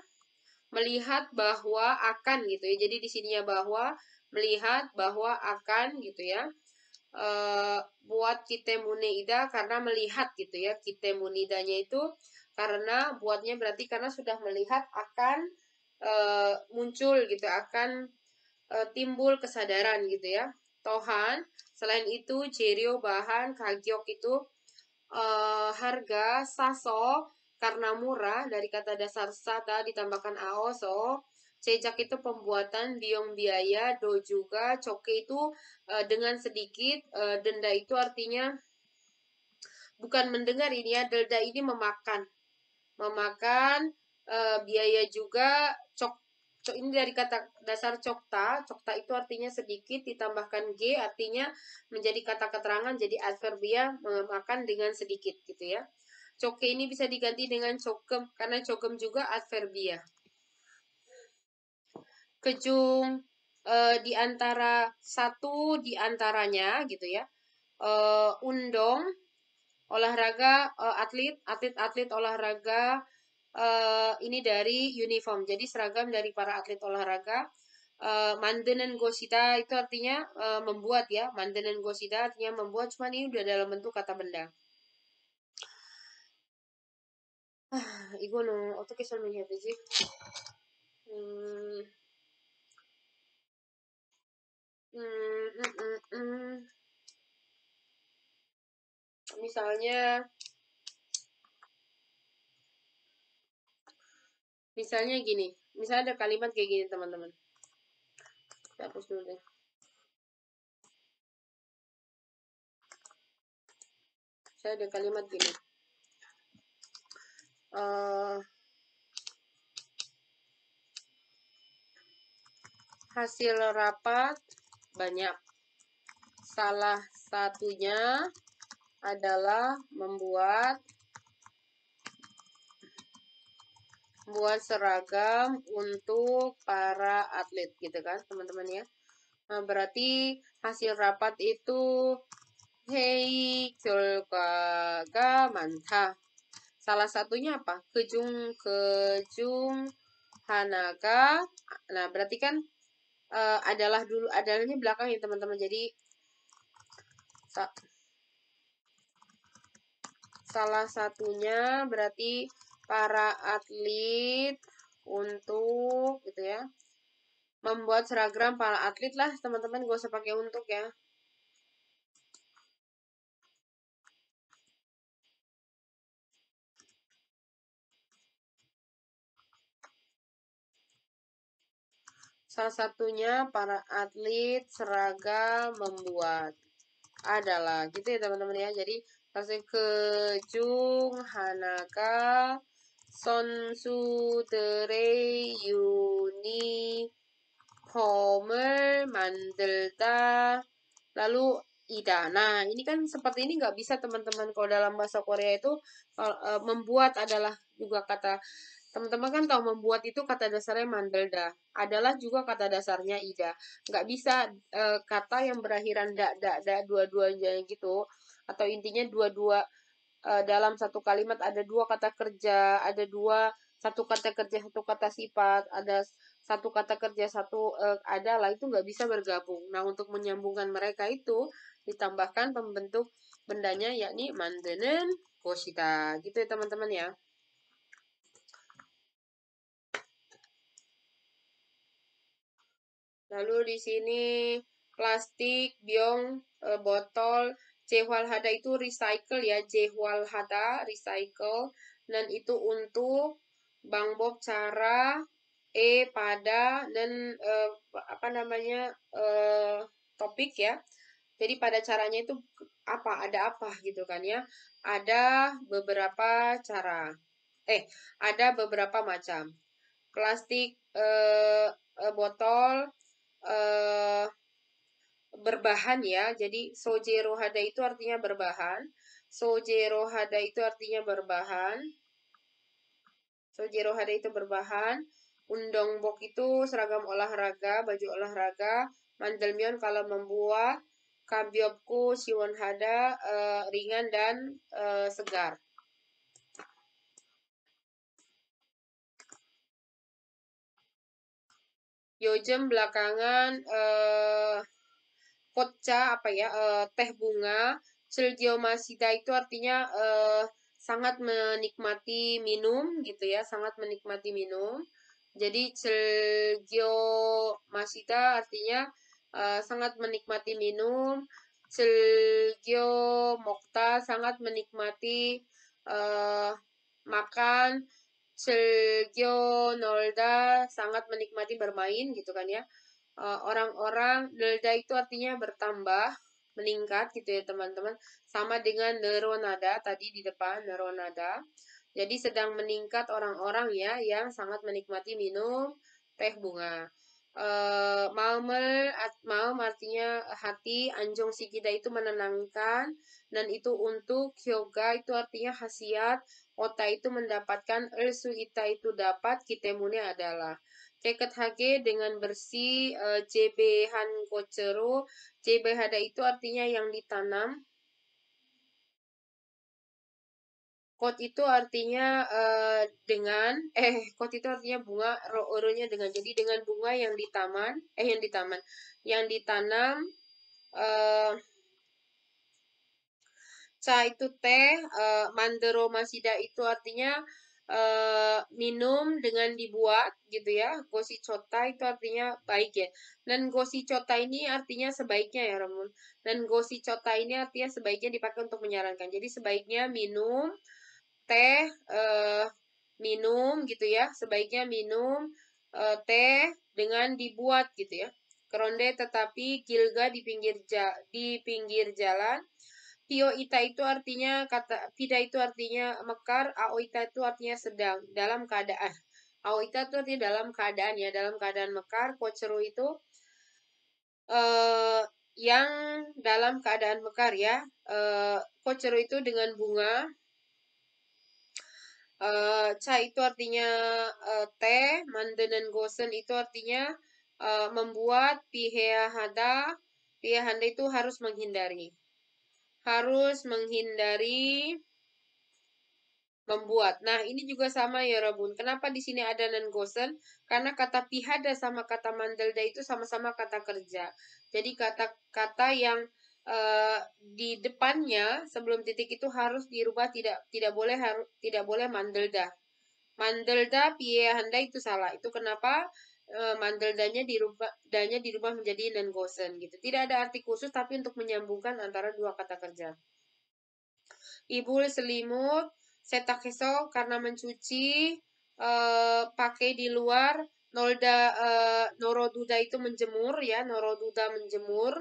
Speaker 2: melihat bahwa akan gitu ya jadi di sininya bahwa melihat bahwa akan gitu ya Uh, buat munida karena melihat gitu ya kita munidanya itu karena buatnya berarti karena sudah melihat akan e, muncul gitu akan e, timbul kesadaran gitu ya Tohan selain itu Jerio Bahan Kagyok itu e, harga Saso karena murah dari kata dasar sata ditambahkan aoso so cejak itu pembuatan biong biaya do juga coke itu e, dengan sedikit e, denda itu artinya bukan mendengar ini ya denda ini memakan memakan e, biaya juga ini dari kata dasar cokta. Cokta itu artinya sedikit ditambahkan g artinya menjadi kata keterangan jadi adverbia makan dengan sedikit gitu ya. Coke ini bisa diganti dengan cokem karena cokem juga adverbia. Kejung e, di antara satu di antaranya gitu ya. E, undong olahraga e, atlet, atlet-atlet olahraga Eh, ini dari uniform. Jadi seragam dari para atlet olahraga. Uh, eh, mandenen gosida itu artinya uh, membuat ya. Mandenen Gosita artinya membuat. Cuman ini udah dalam bentuk kata benda. Ah, no 어떻게 설명해야 되지? 음,
Speaker 1: hmm, hmm.
Speaker 2: misalnya Misalnya gini, misalnya ada kalimat kayak gini teman-teman. Kita hapus dulu deh.
Speaker 1: Saya ada kalimat gini.
Speaker 2: Uh, hasil rapat banyak. Salah satunya adalah membuat buat seragam untuk para atlet gitu kan teman-teman ya nah, berarti hasil rapat itu hei manta salah satunya apa kejung kejung hanaka nah berarti kan uh, adalah dulu adalahnya belakang ya teman-teman jadi salah satunya berarti para atlet untuk gitu ya membuat seragam para atlet lah teman-teman gue usah pakai untuk ya Salah satunya para atlet seragam membuat adalah gitu ya teman-teman ya. Jadi kasih ke Hanaka Son Sudere Yuni Homer Mandelta lalu Ida. Nah, ini kan seperti ini nggak bisa teman-teman kalau dalam bahasa Korea itu eh, eh, membuat adalah juga kata teman-teman kan tahu membuat itu kata dasarnya mandelda adalah juga kata dasarnya ida nggak bisa e, kata yang berakhiran da da da dua-duanya gitu atau intinya dua-dua Eh, dalam satu kalimat ada dua kata kerja, ada dua satu kata kerja satu kata sifat, ada satu kata kerja satu uh, eh, adalah itu nggak bisa bergabung. Nah untuk menyambungkan mereka itu ditambahkan pembentuk bendanya yakni mandenen kosita gitu ya teman-teman ya. Lalu di sini plastik, biong, eh, botol, Jehwal hada itu recycle ya, Jehwal hada recycle dan itu untuk Bang Bob cara E pada dan uh, apa namanya uh, topik ya. Jadi pada caranya itu apa? Ada apa gitu kan ya? Ada beberapa cara. Eh, ada beberapa macam. Plastik uh, botol eh berbahan ya. Jadi sojero hada itu artinya berbahan. Sojero hada itu artinya berbahan. Sojero hada itu berbahan. Undong bok itu seragam olahraga, baju olahraga. Mandelmion kalau membuat. Kambiopku siwon hada uh, ringan dan uh, segar. Yojem belakangan eh, kotca apa ya uh, teh bunga Masita itu artinya uh, sangat menikmati minum gitu ya, sangat menikmati minum. Jadi Masita artinya uh, sangat menikmati minum. Celgio Mokta sangat menikmati uh, makan. Celgio Nolda sangat menikmati bermain gitu kan ya. Eh, orang-orang delda itu artinya bertambah meningkat gitu ya teman-teman sama dengan neuronada tadi di depan neuronada jadi sedang meningkat orang-orang ya yang sangat menikmati minum teh bunga Maumel eh, malmel artinya hati anjung sikida itu menenangkan dan itu untuk yoga itu artinya khasiat otak itu mendapatkan ersu ita itu dapat kitemune adalah Keket hage dengan bersih e, eh, JB han Kocero JB hada itu artinya yang ditanam. Kot itu artinya uh, dengan eh kot itu artinya bunga ro dengan jadi dengan bunga yang di taman eh yang di taman yang ditanam uh, ca itu teh uh, mandero masida itu artinya uh, minum dengan dibuat gitu ya. Gosi cota itu artinya baik ya. Dan gosi cota ini artinya sebaiknya ya ramon Dan gosi cota ini artinya sebaiknya dipakai untuk menyarankan. Jadi sebaiknya minum teh uh, minum gitu ya. Sebaiknya minum uh, teh dengan dibuat gitu ya. Keronde tetapi gilga di pinggir ja, di pinggir jalan Tio Ita itu artinya kata Fida itu artinya mekar, Ao Ita itu artinya sedang dalam keadaan. Ao Ita itu artinya dalam keadaan ya, dalam keadaan mekar. Koceru itu eh, yang dalam keadaan mekar ya. Eh, koceru itu dengan bunga. Eh, ca itu artinya eh, teh, mandenen gosen itu artinya eh, membuat pihea hada, handa itu harus menghindari harus menghindari membuat. Nah, ini juga sama ya Rabun. Kenapa di sini ada nan gosen? Karena kata pihada sama kata mandelda itu sama-sama kata kerja. Jadi kata-kata yang uh, di depannya sebelum titik itu harus dirubah tidak tidak boleh harus tidak boleh mandelda. Mandelda piye handa itu salah. Itu kenapa? Eh, danya di dirubah danya dirubah menjadi gosen gitu. Tidak ada arti khusus tapi untuk menyambungkan antara dua kata kerja. Ibu selimut, setak keso karena mencuci, e, pakai di luar, nolda e, noroduda itu menjemur ya, noroduda menjemur.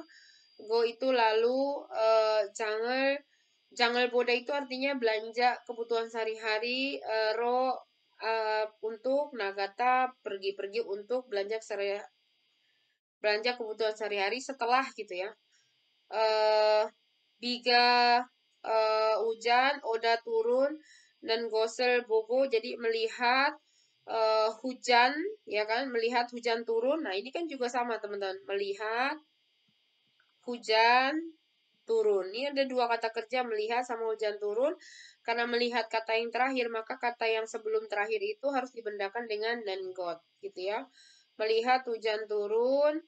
Speaker 2: Go itu lalu e, jangan Jangel boda itu artinya belanja kebutuhan sehari-hari, e, ro uh, untuk Nagata pergi-pergi untuk belanja sehari belanja kebutuhan sehari-hari setelah gitu ya. Uh, Biga uh, hujan, Oda turun dan Gosel Bogo jadi melihat uh, hujan ya kan, melihat hujan turun. Nah, ini kan juga sama teman-teman, melihat hujan turun. Ini ada dua kata kerja melihat sama hujan turun. Karena melihat kata yang terakhir, maka kata yang sebelum terakhir itu harus dibendakan dengan dan God, gitu ya. Melihat hujan turun,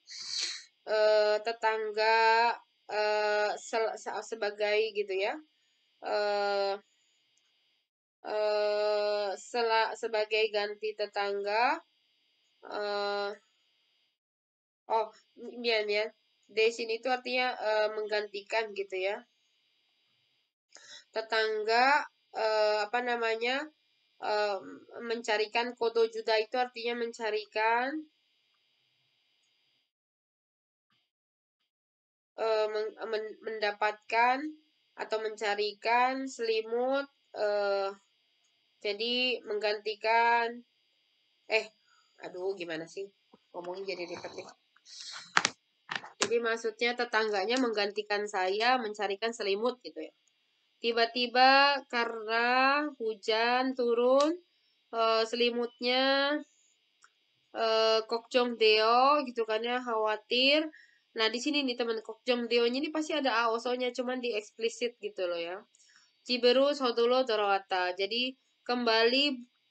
Speaker 2: eh, tetangga eh, se sebagai gitu ya. Eh, eh, sela sebagai ganti tetangga. Eh, oh, biar ya. Desin iya. itu artinya e, menggantikan gitu ya. Tetangga uh, apa namanya uh, mencarikan kodo juda itu artinya mencarikan uh, eh, men men mendapatkan atau mencarikan selimut uh, jadi menggantikan eh aduh gimana sih ngomongnya jadi ribet nih jadi maksudnya tetangganya menggantikan saya mencarikan selimut gitu ya tiba-tiba karena hujan turun uh, selimutnya uh, eh, kokjong deo gitu kan ya khawatir nah di sini nih teman kokjong deo ini pasti ada aosonya cuman di eksplisit gitu loh ya ciberu sotulo dorowata jadi kembali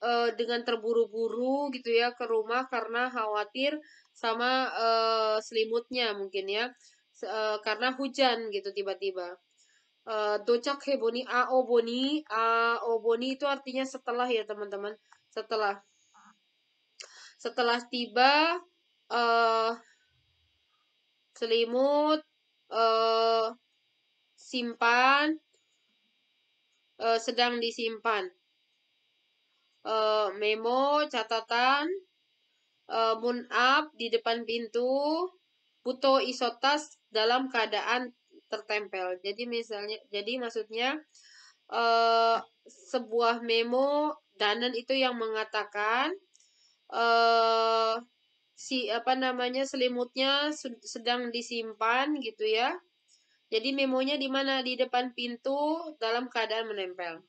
Speaker 2: uh, dengan terburu-buru gitu ya ke rumah karena khawatir sama uh, selimutnya mungkin ya karena hujan gitu tiba-tiba uh, docak heboni a oboni a oboni itu artinya setelah ya teman-teman setelah setelah tiba uh, selimut uh, simpan uh, sedang disimpan uh, memo catatan uh, moon up di depan pintu puto isotas dalam keadaan tertempel. Jadi misalnya jadi maksudnya uh, sebuah memo Danan itu yang mengatakan uh, si apa namanya selimutnya sedang disimpan gitu ya. Jadi memonya di mana? Di depan pintu dalam keadaan menempel.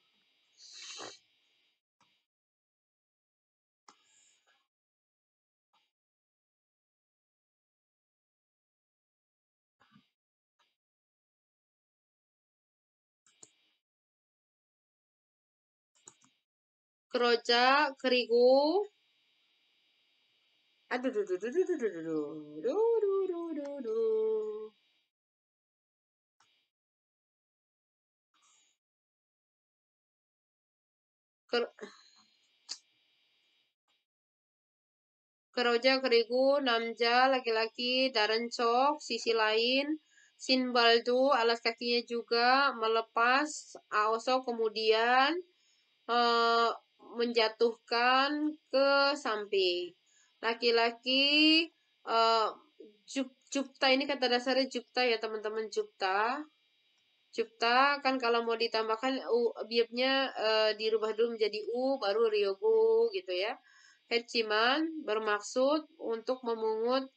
Speaker 1: kerocak, kerigu. Aduh, aduh, aduh, aduh, aduh, aduh, aduh, aduh, aduh,
Speaker 2: aduh, kerigu, namja, laki-laki, darencok, sisi lain, sinbaldu, alas kakinya juga, melepas, aoso, kemudian, menjatuhkan ke samping. Laki-laki uh, eh, jupta ini kata dasarnya jupta ya teman-teman jupta. Jupta kan kalau mau ditambahkan u biapnya uh, eh, dirubah dulu menjadi u baru ryogu gitu ya. Hechiman bermaksud untuk memungut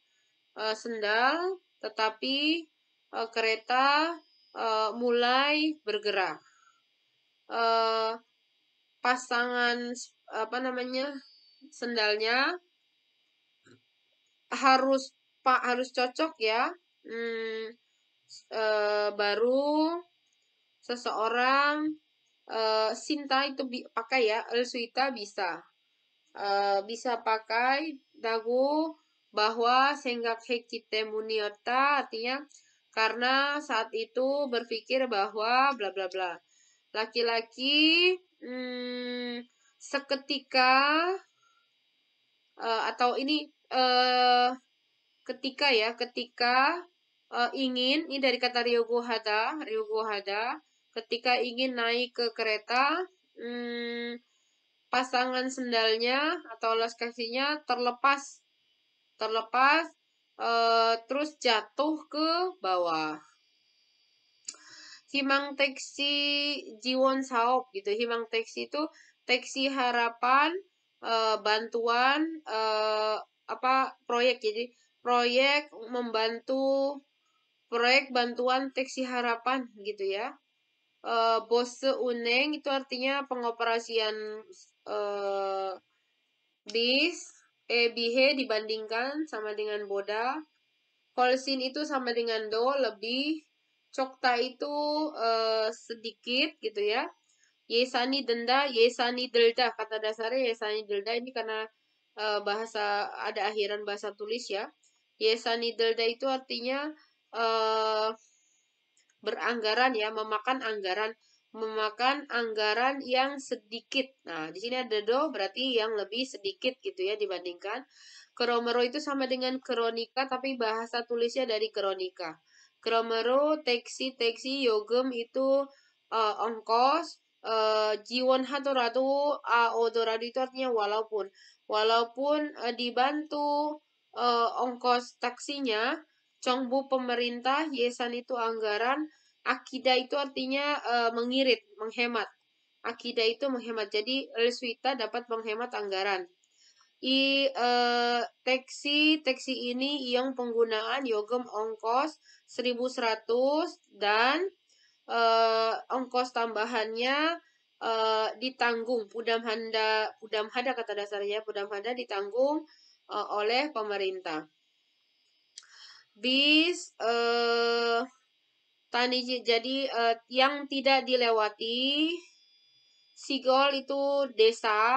Speaker 2: uh, sendal tetapi uh, kereta uh, mulai bergerak. Uh, pasangan apa namanya sendalnya harus pak harus cocok ya hmm, e, baru seseorang e, Sinta itu bi pakai ya El Suita bisa e, bisa pakai dagu bahwa sehingga hekite muniota artinya karena saat itu berpikir bahwa bla bla bla laki-laki hmm, seketika uh, atau ini uh, ketika ya ketika uh, ingin ini dari kata ryogohada ryogohada ketika ingin naik ke kereta hmm, pasangan sendalnya atau las kakinya terlepas terlepas uh, terus jatuh ke bawah Himang Teksi Jiwon Saop gitu. Himang Teksi itu Teksi Harapan e, bantuan e, apa proyek jadi proyek membantu proyek bantuan Teksi Harapan gitu ya. E, Bose Uneng itu artinya pengoperasian e, bis Ebihe dibandingkan sama dengan Boda. Kolsin itu sama dengan Do lebih Cokta itu uh, sedikit gitu ya. Yesani denda, yesani delda. Kata dasarnya yesani delda ini karena uh, bahasa ada akhiran bahasa tulis ya. Yesani delda itu artinya uh, beranggaran ya, memakan anggaran, memakan anggaran yang sedikit. Nah, di sini ada do berarti yang lebih sedikit gitu ya dibandingkan. Kromero itu sama dengan kronika tapi bahasa tulisnya dari kronika. Kromero, teksi, teksi, yogem itu uh, ongkos, uh, jiwon hatoratu, aodoradu itu artinya walaupun. Walaupun uh, dibantu uh, ongkos taksinya, congbu pemerintah, yesan itu anggaran, akida itu artinya uh, mengirit, menghemat. Akida itu menghemat, jadi Leswita dapat menghemat anggaran. I eh, teksi teksi ini yang penggunaan yogem ongkos 1100 dan eh, ongkos tambahannya eh, ditanggung pudam handa pudam handa kata dasarnya pudam handa ditanggung oleh pemerintah. Bis eh, tani jadi yang tidak dilewati Sigol itu desa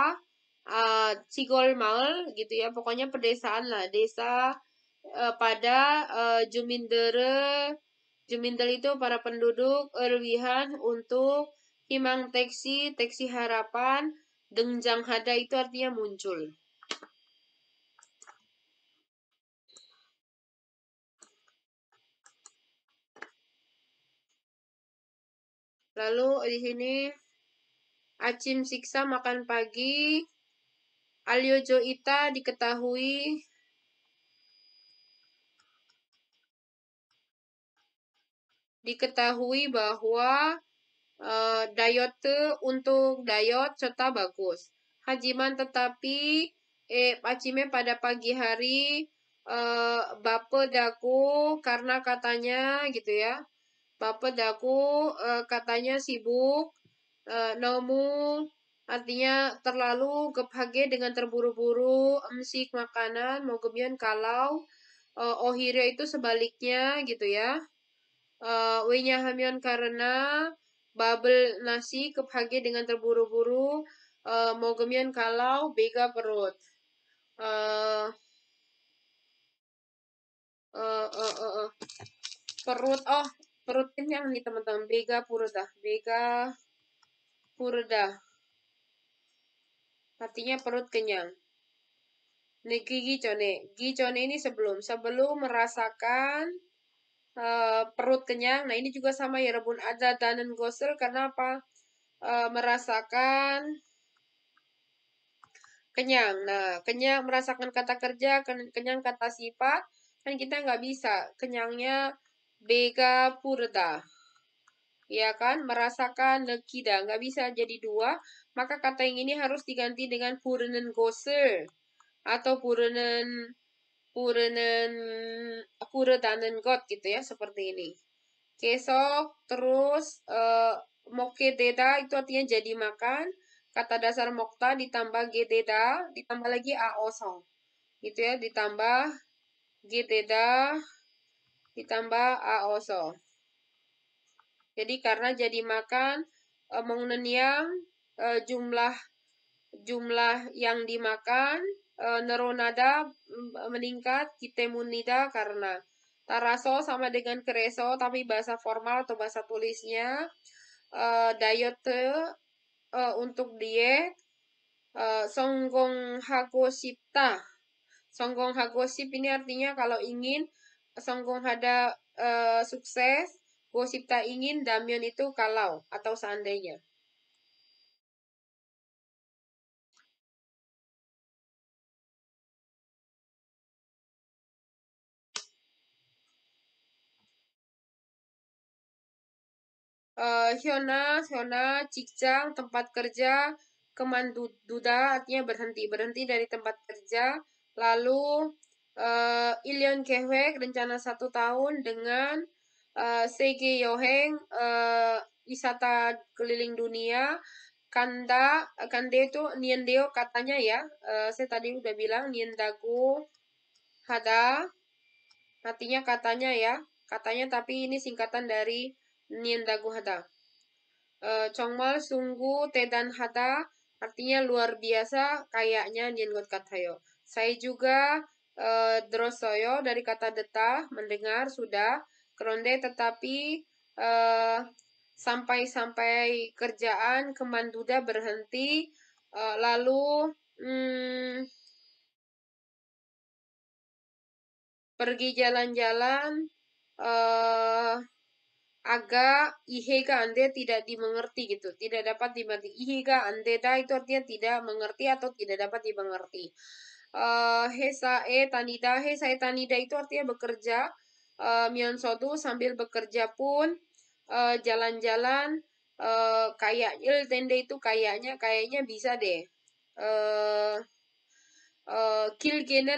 Speaker 2: uh, eh, Cigol Mal gitu ya pokoknya pedesaan lah desa uh, pada uh, Jumindere Jumindel itu para penduduk Erwihan untuk Himang Teksi, Teksi Harapan, Dengjang Hada itu artinya muncul. Lalu di sini Acim siksa makan pagi, Ita diketahui diketahui bahwa e, dayote untuk dayot serta bagus. Hajiman tetapi eh pacime pada pagi hari e, eh, bapak daku karena katanya gitu ya. bapak daku e, katanya sibuk e, nomu artinya terlalu gepage dengan terburu-buru, emsik makanan, mau kemudian kalau uh, eh, ohirio itu sebaliknya gitu ya. Uh, wenya hamion karena bubble nasi kephage dengan terburu-buru, uh, eh, kemudian kalau bega perut. Uh, uh, uh, uh, perut oh perut yang nih teman-teman bega dah bega purda artinya perut kenyang. Niki gicone. Gicone ini sebelum sebelum merasakan uh, perut kenyang. Nah, ini juga sama ya rebun ada danan gosel karena apa? Uh, merasakan kenyang. Nah, kenyang merasakan kata kerja, kenyang kata sifat kan kita nggak bisa kenyangnya bega purda ya kan? Merasakan nekida, nggak bisa jadi dua, maka kata yang ini harus diganti dengan purnen goser atau purnen purnen puredanen god gitu ya, seperti ini. Kesok terus uh, moke deda itu artinya jadi makan, kata dasar mokta ditambah gededa, ditambah lagi aosong. Gitu ya, ditambah gededa, ditambah aosong. Jadi karena jadi makan e, eh, mengenang eh, jumlah jumlah yang dimakan eh, neronada mm, meningkat kita kitemunida karena taraso sama dengan kereso tapi bahasa formal atau bahasa tulisnya e, dayote untuk diet e, songgong hagosipta songgong hagosip ini artinya kalau ingin songgong ada sukses Gosip tak ingin Damian itu kalau atau seandainya. Uh, Hyona, Hyona, Cikjang, tempat kerja, duda, artinya berhenti, berhenti dari tempat kerja, lalu uh, Ilion Kehwek, rencana satu tahun dengan uh, Yoheng, uh, wisata keliling dunia, Kanda, Kanda itu Niendeo katanya ya, uh, saya tadi udah bilang Niendaku, Hada, artinya katanya ya, katanya tapi ini singkatan dari Niendaku Hada. Uh, Chongmal sungguh Tedan Hada, artinya luar biasa kayaknya Niengot Katayo. Saya juga uh, drosoyo dari kata Detah, mendengar sudah Kronde tetapi eh, sampai-sampai kerjaan Kemanduda berhenti eh, lalu hmm, pergi jalan-jalan uh, agak ihega ande tidak dimengerti gitu tidak dapat dimengerti ihega ande da itu artinya tidak mengerti atau tidak dapat dimengerti uh, hesae tanida hesae tanida itu artinya bekerja uh, tuh sambil bekerja pun eh, jalan-jalan uh, uh, kayak tenda itu kayaknya kayaknya bisa deh uh, uh,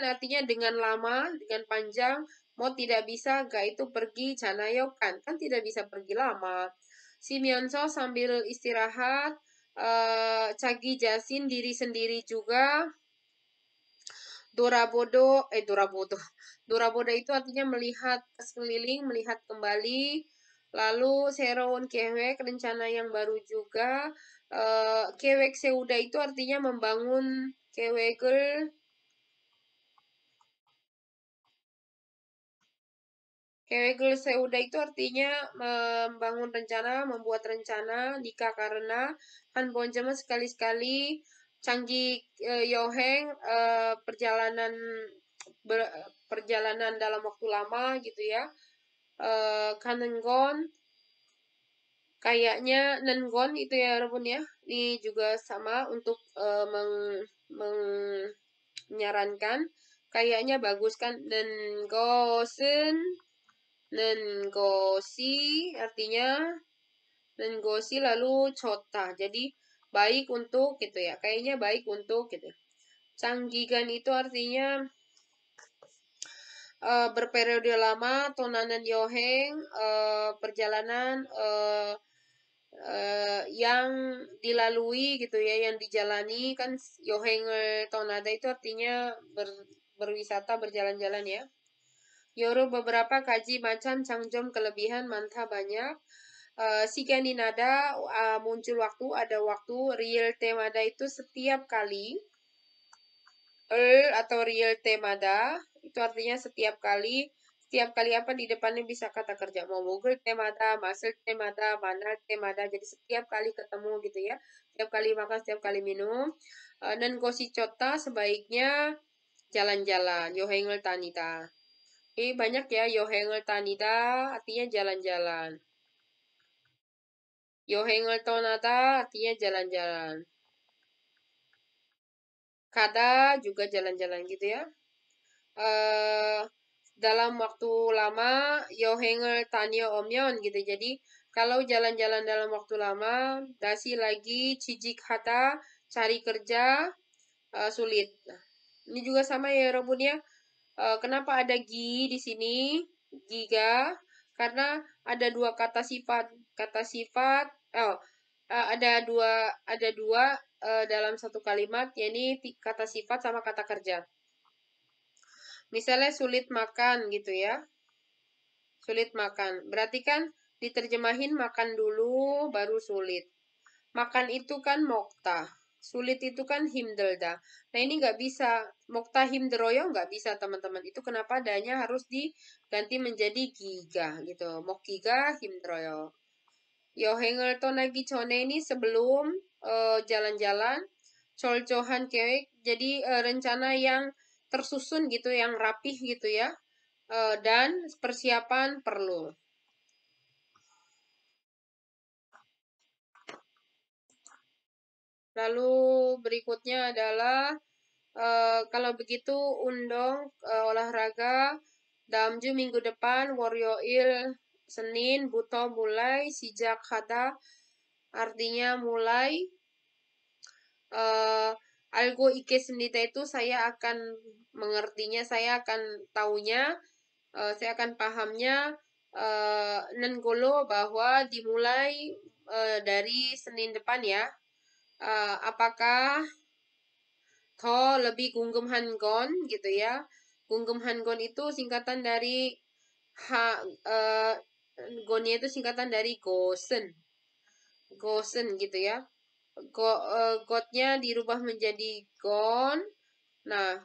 Speaker 2: artinya dengan lama dengan panjang mau tidak bisa gak itu pergi canayokan kan tidak bisa pergi lama si Myeonso sambil istirahat uh, cagi jasin diri sendiri juga Dora bodoh, eh dora bodoh. Duraboda itu artinya melihat sekeliling, melihat kembali. Lalu Seroun Kewek rencana yang baru juga. Eh, kewek Seuda itu artinya membangun Kewekul. Kewekul Seuda itu artinya membangun rencana, membuat rencana, jika karena Han Bonjema sekali-sekali canggih eh, Yoheng eh, perjalanan ber, perjalanan dalam waktu lama gitu ya. Uh, eh, Kanengon kayaknya Nengon itu ya Rebun ya. Ini juga sama untuk eh, meng, menyarankan kayaknya bagus kan Nengosen Nengosi artinya Nengosi lalu cota Jadi baik untuk gitu ya. Kayaknya baik untuk gitu. Canggigan itu artinya uh, berperiode lama Tonanan Yoheng uh, perjalanan uh, uh, yang dilalui gitu ya yang dijalani kan Yoheng Tonada itu artinya ber, berwisata berjalan-jalan ya Yoru beberapa kaji macan cangjom kelebihan mantha banyak Uh, Siga uh, muncul waktu, ada waktu, real temada itu setiap kali el er atau real temada itu artinya setiap kali setiap kali apa di depannya bisa kata kerja mau Google temada, masuk temada, mana temada. Jadi setiap kali ketemu gitu ya. Setiap kali makan, setiap kali minum. E, dan dan cota sebaiknya jalan-jalan. Yohengel tanita Ini eh, banyak ya yohengel tanita artinya jalan-jalan. Yohengel tonata artinya jalan-jalan kada juga jalan-jalan gitu ya. eh dalam waktu lama yo hanger tanyo omyon gitu. Jadi kalau jalan-jalan dalam waktu lama dasi lagi cijik hata cari kerja uh, sulit. Nah, ini juga sama ya Robun ya. Uh, kenapa ada gi di sini? Giga karena ada dua kata sifat. Kata sifat oh uh, ada dua ada dua Eh, dalam satu kalimat, yakni kata sifat sama kata kerja. Misalnya sulit makan gitu ya. Sulit makan. Berarti kan diterjemahin makan dulu baru sulit. Makan itu kan mokta. Sulit itu kan himdelda. Nah ini nggak bisa, mokta himderoyo nggak bisa teman-teman. Itu kenapa adanya harus diganti menjadi giga gitu. Mok giga hengel to nagi chone ini sebelum Eh, jalan-jalan, uh, colcohan kewek. Jadi uh, rencana yang tersusun gitu, yang rapih gitu ya. Uh, dan persiapan perlu. Lalu berikutnya adalah uh, kalau begitu undong uh, olahraga Damju minggu depan Warrior Il Senin Buto mulai Sijak Hada artinya mulai uh, algo ike sendita itu saya akan mengertinya, saya akan taunya, uh, saya akan pahamnya uh, eh, nenggolo bahwa dimulai uh, dari Senin depan ya. Uh, apakah to lebih gunggum hangon gitu ya? Gunggum hangon itu singkatan dari ha, uh, gonnya itu singkatan dari gosen Gosen gitu ya. Go, uh, eh, godnya dirubah menjadi gon. Nah,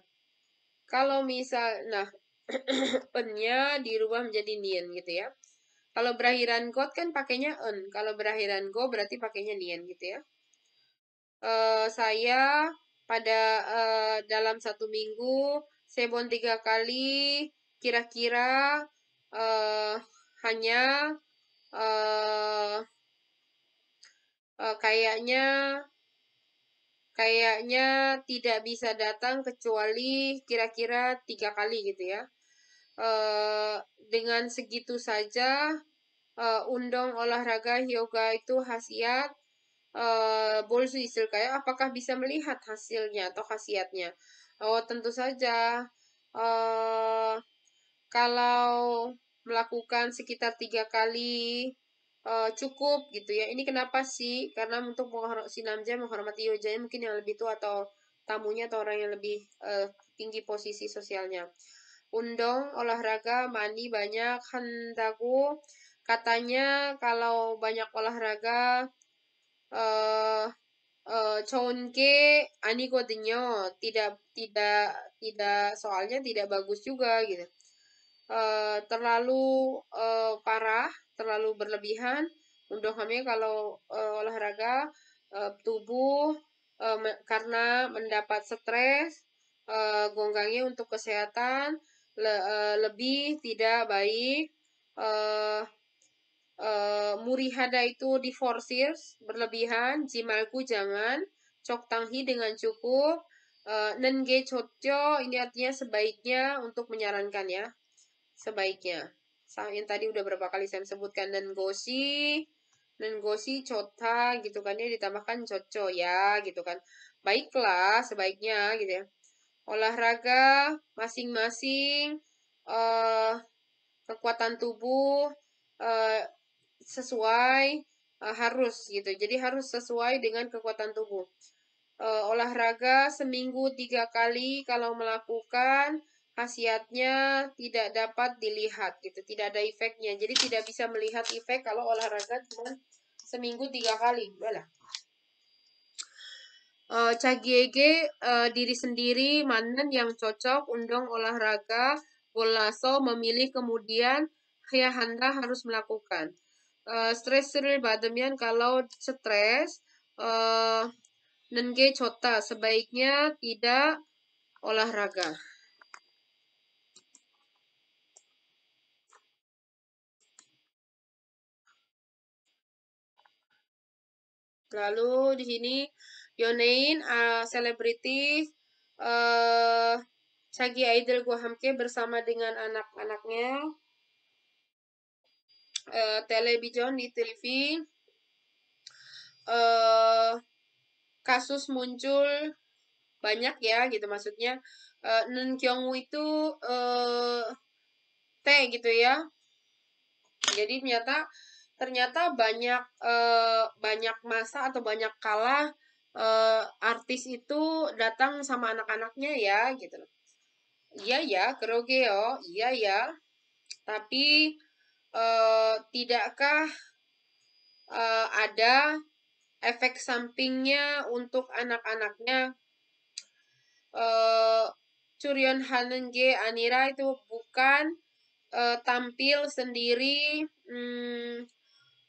Speaker 2: kalau misal, nah, (clears throat) ennya dirubah menjadi nian gitu ya. Kalau berakhiran god kan pakainya en. Kalau berakhiran go berarti pakainya nian gitu ya. Uh, saya pada uh, dalam satu minggu sebon tiga kali kira-kira uh, hanya uh, Eh, kayaknya kayaknya tidak bisa datang kecuali kira-kira tiga kali gitu ya. E, dengan segitu saja e, undang olahraga yoga itu khasiat e, bolsu isil kayak apakah bisa melihat hasilnya atau khasiatnya? Oh tentu saja e, kalau melakukan sekitar tiga kali uh, cukup gitu ya. Ini kenapa sih? Karena untuk menghormati si Namja menghormati Yojanya mungkin yang lebih tua atau tamunya atau orang yang lebih uh, tinggi posisi sosialnya. Undong, olahraga, mandi banyak, handaku katanya kalau banyak olahraga eh uh, uh, ani tidak tidak tidak soalnya tidak bagus juga gitu uh, terlalu uh, parah, terlalu berlebihan. Untuk kami kalau uh, olahraga uh, tubuh uh, me karena mendapat stres, uh, gonggangnya untuk kesehatan le uh, lebih tidak baik. Uh, uh, murihada itu diforsir berlebihan, jimalku jangan, cok tanghi dengan cukup, uh, nenge cocok ini artinya sebaiknya untuk menyarankan ya sebaiknya. Yang tadi udah berapa kali saya sebutkan dan gosi dan gosi cota gitu kan ya ditambahkan coco ya gitu kan. Baiklah sebaiknya gitu ya. Olahraga masing-masing uh, kekuatan tubuh uh, sesuai uh, harus gitu. Jadi harus sesuai dengan kekuatan tubuh. Uh, olahraga seminggu tiga kali kalau melakukan khasiatnya tidak dapat dilihat gitu, tidak ada efeknya. Jadi tidak bisa melihat efek kalau olahraga cuma seminggu tiga kali. Baiklah. Uh, eh, Cagiege uh, diri sendiri manen yang cocok undang olahraga golaso memilih kemudian ya handa harus melakukan. Uh, eh, stres siril bademian kalau stres uh, eh, nenge cota sebaiknya tidak olahraga. Lalu di sini Yonein eh, selebriti uh, eh, Sagi uh, Aidil Guhamke bersama dengan anak-anaknya uh, eh, telebijon di TV uh, kasus muncul banyak ya gitu maksudnya uh, Nun Kyungwoo itu uh, T gitu ya jadi ternyata ternyata banyak uh, banyak masa atau banyak kalah eh, uh, artis itu datang sama anak-anaknya ya gitu loh. Iya ya, kerogeo, iya ya. Tapi uh, tidakkah uh, ada efek sampingnya untuk anak-anaknya? Uh, Curion Hanenge Anira itu bukan uh, tampil sendiri hmm,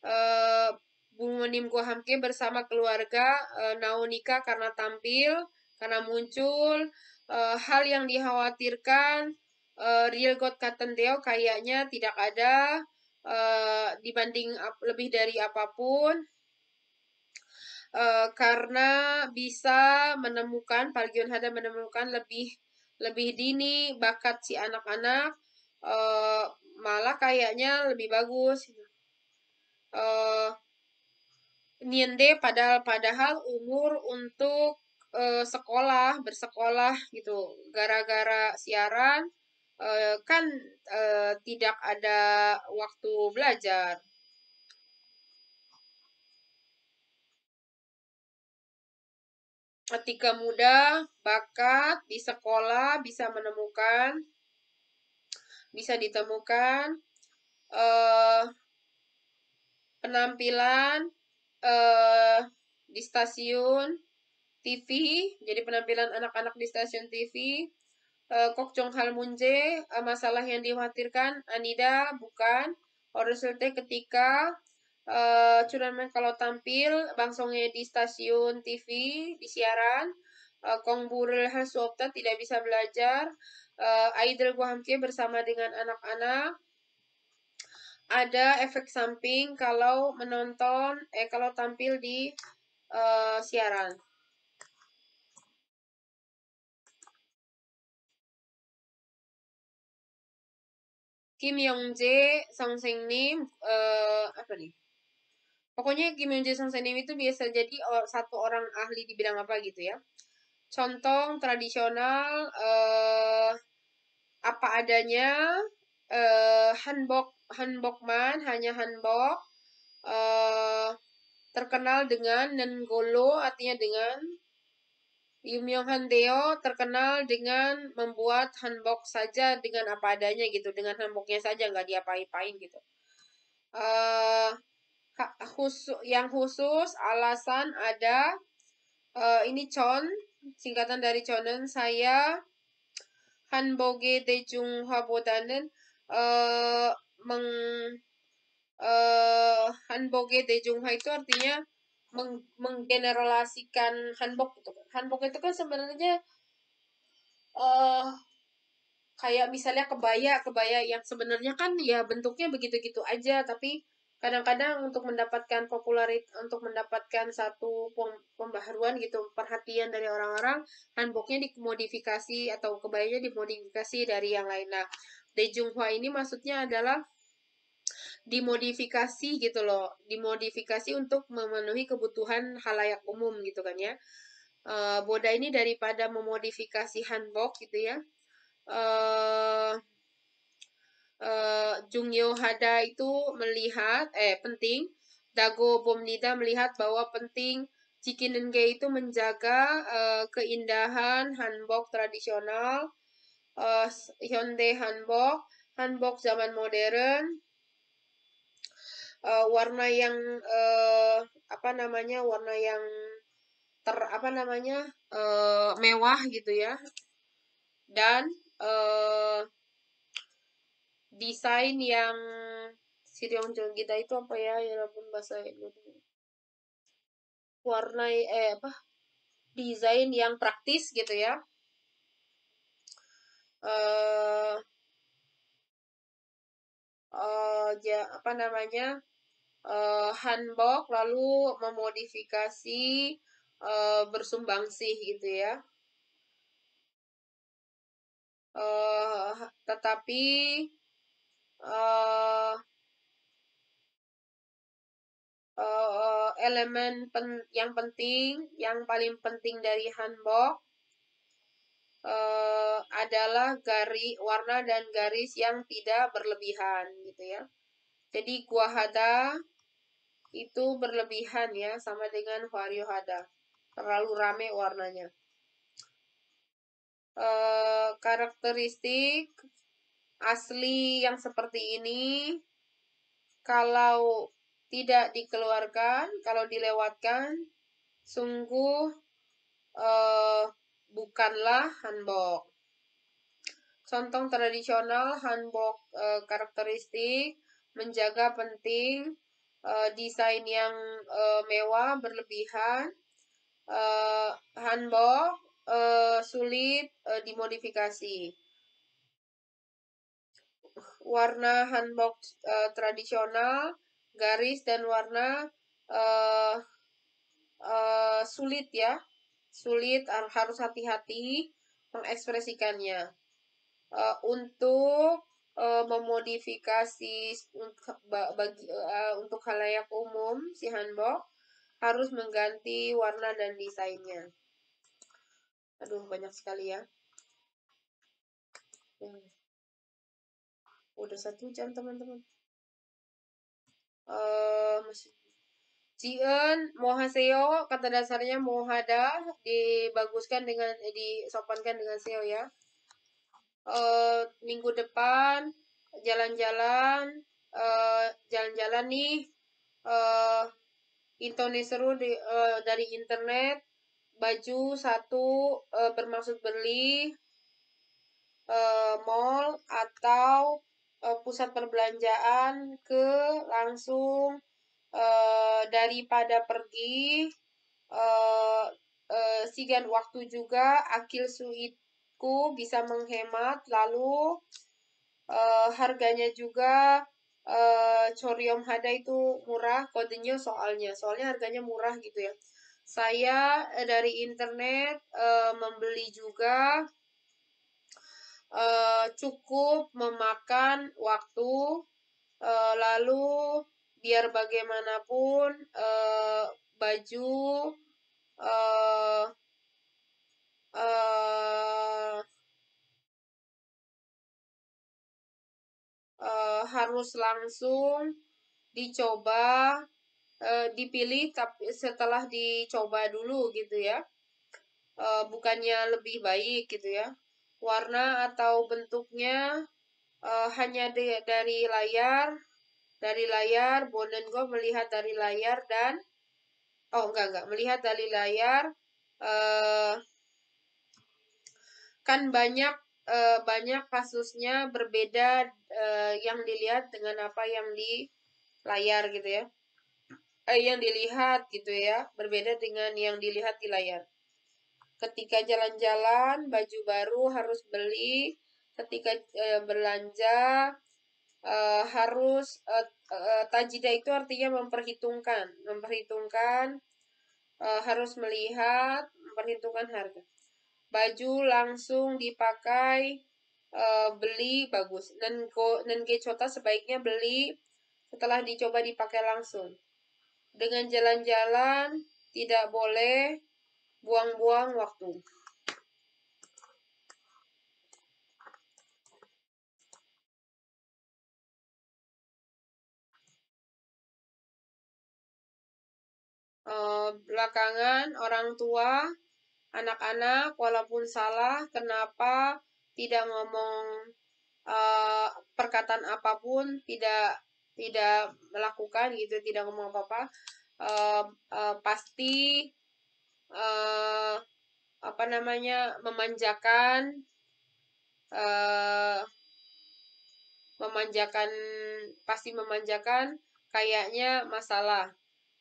Speaker 2: uh, Bu Nimko bersama keluarga uh, eh, Naonika karena tampil, karena muncul, eh, hal yang dikhawatirkan Real God Katendeo kayaknya tidak ada dibanding lebih dari apapun. karena bisa menemukan Pargion Hada menemukan lebih lebih dini bakat si anak-anak malah kayaknya lebih bagus uh, niende padahal padahal umur untuk uh, sekolah bersekolah gitu gara-gara siaran uh, kan uh, tidak ada waktu belajar ketika muda bakat di sekolah bisa menemukan bisa ditemukan uh, penampilan eh, di stasiun TV, jadi penampilan anak-anak di stasiun TV. Eh, Kok Jong Hal Munje, eh, masalah yang dikhawatirkan Anida bukan. Orosulte ketika eh, Curanmen kalau tampil Songye di stasiun TV, di siaran. Eh, Kong Buril Hasuopta tidak bisa belajar. Eh, Idol Guhamke bersama dengan anak-anak ada efek samping kalau menonton eh kalau tampil di uh, siaran. Kim Yong Jae, Song Seng Nim, uh, eh, apa nih? Pokoknya Kim Yong Jae, Song Seng Nim itu biasa jadi satu orang ahli di bidang apa gitu ya. contoh tradisional, uh, apa adanya, uh, Hanbok Hanbokman hanya Hanbok uh, terkenal dengan Nengolo artinya dengan Yum Handeo terkenal dengan membuat hanbok saja dengan apa adanya gitu, dengan hanboknya saja nggak diapain apain gitu. Uh, eh, khusus, yang khusus alasan ada uh, ini Chon, singkatan dari Chonen saya Hanboge Dejung Habodanen uh, meng uh, eh, hanboge ya, dejungha itu artinya meng menggeneralisasikan hanbok gitu kan. Hanbok itu kan sebenarnya uh, kayak misalnya kebaya, kebaya yang sebenarnya kan ya bentuknya begitu-gitu aja tapi kadang-kadang untuk mendapatkan popularitas untuk mendapatkan satu pembaharuan gitu perhatian dari orang-orang hanboknya dimodifikasi atau kebayanya dimodifikasi dari yang lain nah Junghua ini maksudnya adalah dimodifikasi gitu loh, dimodifikasi untuk memenuhi kebutuhan halayak umum gitu kan ya. Uh, Boda ini daripada memodifikasi hanbok gitu ya. Uh, uh, Jung Hada itu melihat, eh penting, Dago Bomnida melihat bahwa penting Cikinenge itu menjaga uh, keindahan hanbok tradisional uh, Hyundai Hanbok, Hanbok zaman modern, uh, warna yang uh, apa namanya warna yang ter apa namanya uh, mewah gitu ya dan uh, desain yang Jong kita itu apa ya ya bahasa Indonesia warna eh apa desain yang praktis gitu ya uh, uh, ja, apa namanya uh, hanbok lalu memodifikasi uh, bersumbangsih gitu ya uh, tetapi uh, uh, elemen pen yang penting yang paling penting dari hanbok Eh, adalah garis warna dan garis yang tidak berlebihan gitu ya. Jadi guahada itu berlebihan ya sama dengan wariohada. Terlalu rame warnanya. E, karakteristik asli yang seperti ini kalau tidak dikeluarkan, kalau dilewatkan sungguh eh bukanlah hanbok. Contoh tradisional hanbok e, karakteristik menjaga penting e, desain yang e, mewah berlebihan. E, hanbok e, sulit e, dimodifikasi. Warna hanbok e, tradisional garis dan warna e, e, sulit ya sulit harus hati-hati mengekspresikannya. Uh, untuk uh, memodifikasi bagi uh, untuk halayak umum si hanbok harus mengganti warna dan desainnya. Aduh banyak sekali ya. ya. Udah satu jam teman-teman. Uh, masih Cien, mohaseo, kata dasarnya mohada, dibaguskan dengan, eh, disopankan dengan seo ya. E, minggu depan, jalan-jalan, jalan eh, jalan-jalan nih, e, Intoni seru di, e, dari internet, baju satu e, bermaksud beli, e, mall atau e, pusat perbelanjaan ke langsung uh, daripada pergi uh, eh, uh, eh, sigan waktu juga akil suitku bisa menghemat lalu uh, harganya juga uh, corium hada itu murah kodenya soalnya soalnya harganya murah gitu ya saya dari internet uh, membeli juga uh, cukup memakan waktu uh, lalu biar bagaimanapun uh, baju uh,
Speaker 1: uh,
Speaker 2: uh, harus langsung dicoba uh, dipilih tapi setelah dicoba dulu gitu ya uh, bukannya lebih baik gitu ya warna atau bentuknya uh, hanya dari layar dari layar, gue melihat dari layar dan oh enggak enggak melihat dari layar uh, kan banyak eh, banyak kasusnya berbeda eh, yang dilihat dengan apa yang di layar gitu ya yang dilihat gitu ya berbeda dengan yang dilihat di layar ketika jalan-jalan baju baru harus beli ketika eh, belanja uh, harus uh, eh, uh, eh, tajida itu artinya memperhitungkan, memperhitungkan uh, harus melihat, memperhitungkan harga. Baju langsung dipakai uh, beli bagus. dan kecota sebaiknya beli setelah dicoba dipakai langsung. Dengan jalan-jalan tidak boleh buang-buang waktu. Eh, belakangan orang tua, anak-anak, walaupun salah, kenapa tidak ngomong uh, perkataan apapun, tidak tidak melakukan gitu, tidak ngomong apa-apa, uh, uh, pasti uh, apa namanya memanjakan uh, memanjakan pasti memanjakan kayaknya masalah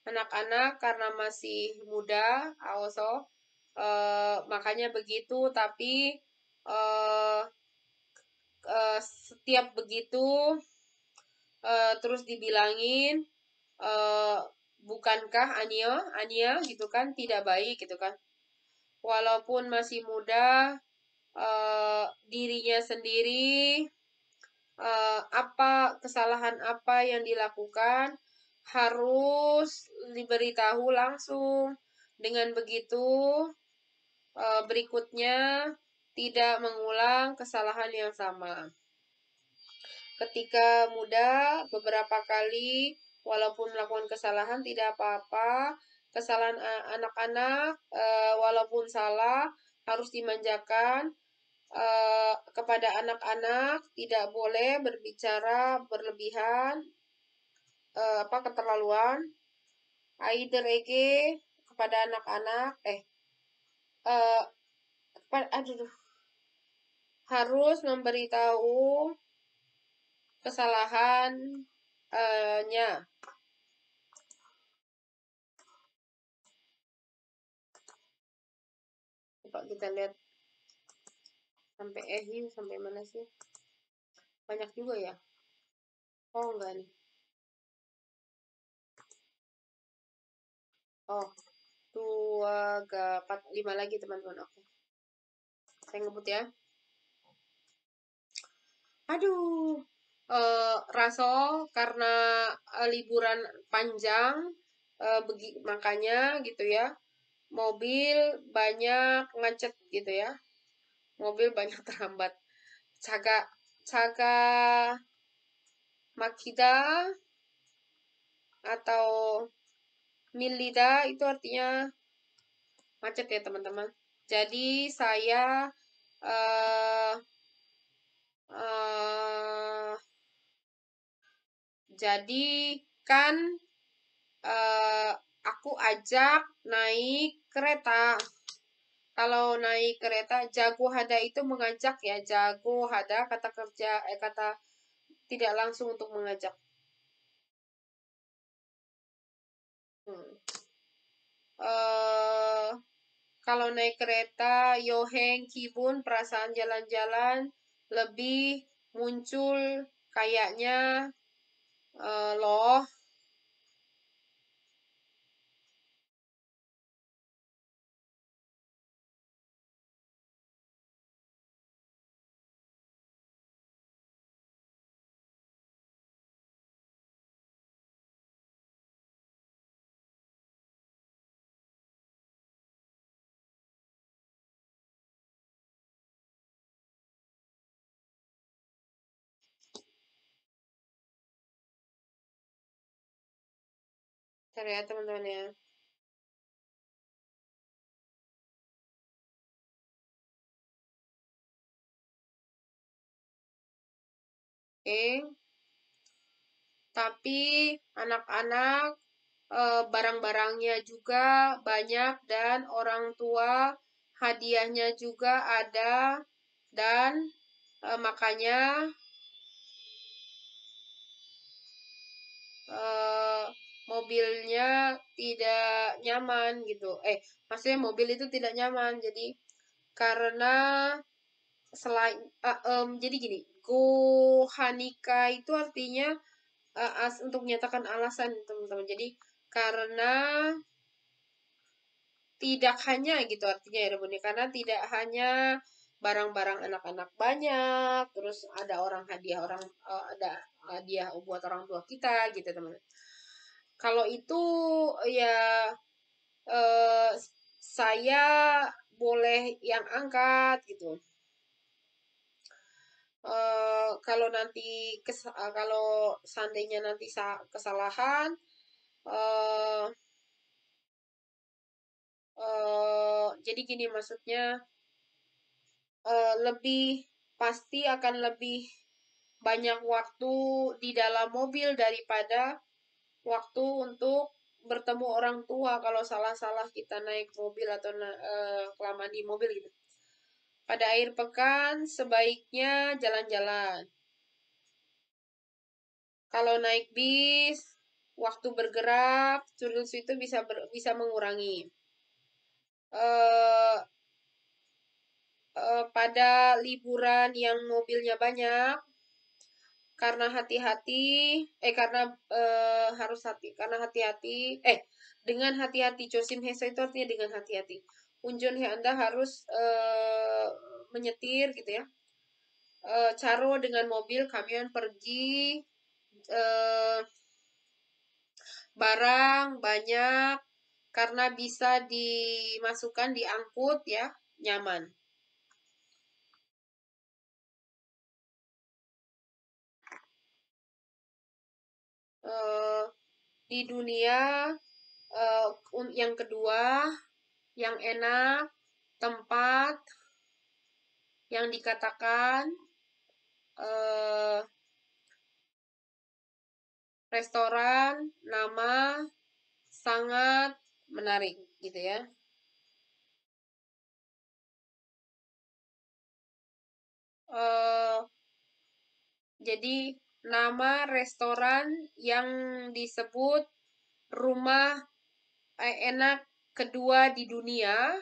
Speaker 2: anak-anak karena masih muda also uh, makanya begitu tapi uh, uh, setiap begitu uh, terus dibilangin uh, bukankah Ania Ania gitu kan tidak baik gitu kan walaupun masih muda uh, dirinya sendiri uh, apa kesalahan apa yang dilakukan harus diberitahu langsung. Dengan begitu, eh, berikutnya tidak mengulang kesalahan yang sama. Ketika muda, beberapa kali walaupun melakukan kesalahan tidak apa-apa. Kesalahan anak-anak eh, walaupun salah harus dimanjakan. Eh, kepada anak-anak tidak boleh berbicara berlebihan uh, apa keterlaluan either EG kepada anak-anak eh uh, aduh harus memberitahu kesalahan uh
Speaker 1: coba kita lihat sampai eh sampai mana sih banyak juga ya oh enggak nih Oh, dua, empat, lima lagi teman-teman. Oke.
Speaker 2: Saya ngebut ya. Aduh. Uh, eh, Raso karena uh, liburan panjang uh, begi, makanya gitu ya mobil banyak macet gitu ya mobil banyak (laughs) terhambat caga caga makida atau Milita itu artinya macet ya teman-teman. Jadi saya uh, eh, uh, eh, jadikan uh, eh, aku ajak naik kereta. Kalau naik kereta, jago hada itu mengajak ya. Jago hada kata kerja eh kata tidak langsung untuk mengajak. Eh, kalau naik kereta Yoheng Kibun perasaan jalan-jalan lebih muncul kayaknya uh, loh
Speaker 1: Ntar ya teman-teman ya. Oke.
Speaker 2: Eh, tapi anak-anak eh, barang-barangnya juga banyak dan orang tua hadiahnya juga ada dan eh, makanya mobilnya tidak nyaman gitu eh maksudnya mobil itu tidak nyaman jadi karena selain uh, um, jadi gini gohanika itu artinya uh, as untuk menyatakan alasan teman-teman jadi karena tidak hanya gitu artinya ya Bunda ya. karena tidak hanya barang-barang anak-anak banyak terus ada orang hadiah orang uh, ada hadiah buat orang tua kita gitu teman-teman kalau itu ya eh, saya boleh yang angkat gitu. Eh, kalau nanti kes, eh, kalau seandainya nanti kesalahan eh, eh, jadi gini maksudnya eh, lebih pasti akan lebih banyak waktu di dalam mobil daripada waktu untuk bertemu orang tua kalau salah-salah kita naik mobil atau na uh, kelamaan di mobil gitu. Pada akhir pekan sebaiknya jalan-jalan. Kalau naik bis, waktu bergerak, turun itu bisa ber, bisa mengurangi. Uh, uh, pada liburan yang mobilnya banyak, karena hati-hati eh karena eh, harus hati karena hati-hati eh dengan hati-hati josim hesa itu artinya dengan hati-hati unjun ya anda harus eh, menyetir gitu ya eh, caro dengan mobil kamion pergi eh, barang banyak karena bisa dimasukkan diangkut ya nyaman Eh, di dunia uh, yang kedua yang enak tempat yang dikatakan uh, restoran nama
Speaker 1: sangat menarik gitu ya uh, jadi
Speaker 2: nama restoran yang disebut rumah eh, enak kedua di dunia.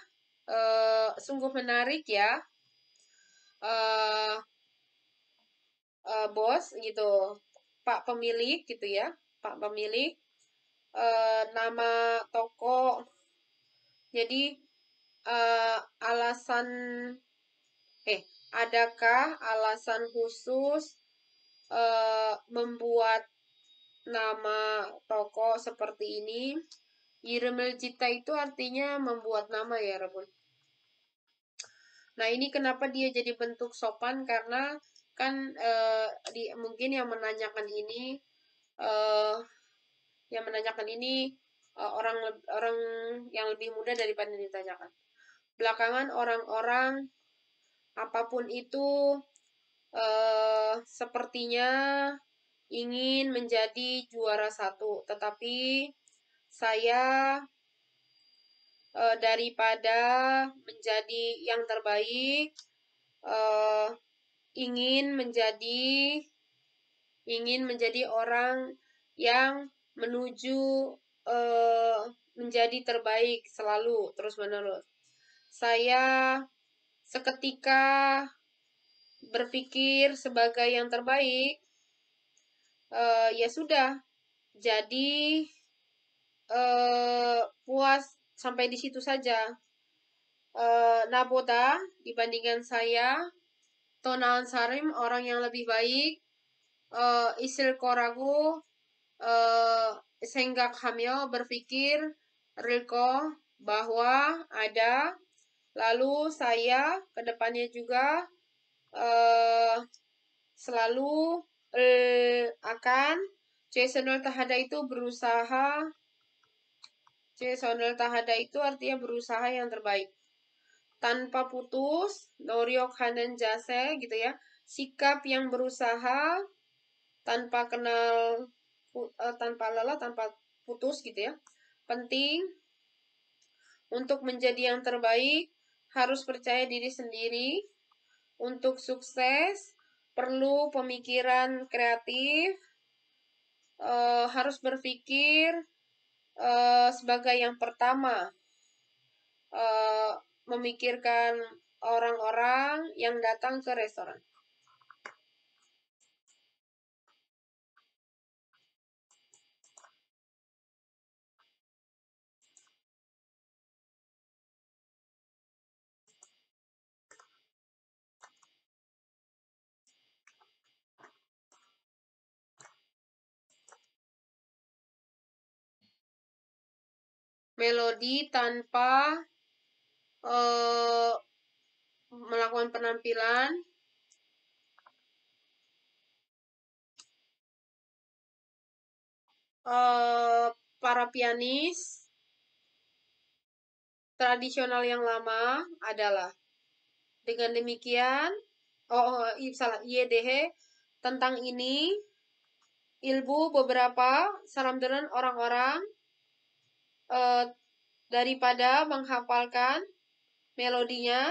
Speaker 2: Uh, sungguh menarik ya. Uh, uh, bos gitu, Pak pemilik gitu ya, Pak pemilik. Uh, nama toko. Jadi uh, alasan eh adakah alasan khusus uh, membuat nama toko seperti ini. Yiremel Cita itu artinya membuat nama ya, Rebun. Nah, ini kenapa dia jadi bentuk sopan karena kan uh, di, mungkin yang menanyakan ini uh, yang menanyakan ini uh, orang orang yang lebih muda daripada ditanyakan. Belakangan orang-orang apapun itu uh, sepertinya ingin menjadi juara satu, tetapi saya uh, daripada menjadi yang terbaik uh, ingin menjadi ingin menjadi orang yang menuju uh, menjadi terbaik selalu terus menerus. Saya seketika berpikir sebagai yang terbaik, uh, ya sudah. Jadi uh, puas sampai di situ saja. Uh, Naboda dibandingkan saya, Tonan Sarim orang yang lebih baik, uh, Isil Korago, uh, Senggak Hamyo berpikir Rilko bahwa ada, lalu saya kedepannya juga uh, selalu uh, akan Jasonal tahada itu berusaha Jasonal tahada itu artinya berusaha yang terbaik tanpa putus Noriok Hanen Jase gitu ya sikap yang berusaha tanpa kenal uh, tanpa lelah tanpa putus gitu ya penting untuk menjadi yang terbaik harus percaya diri sendiri untuk sukses perlu pemikiran kreatif, e, harus berpikir e, sebagai yang pertama, e, memikirkan orang-orang yang datang ke restoran. melodi tanpa uh, melakukan penampilan
Speaker 1: uh, para pianis
Speaker 2: tradisional yang lama adalah dengan demikian oh, oh salah YDH tentang ini ilmu beberapa salam dengan orang-orang Eh, daripada menghafalkan melodinya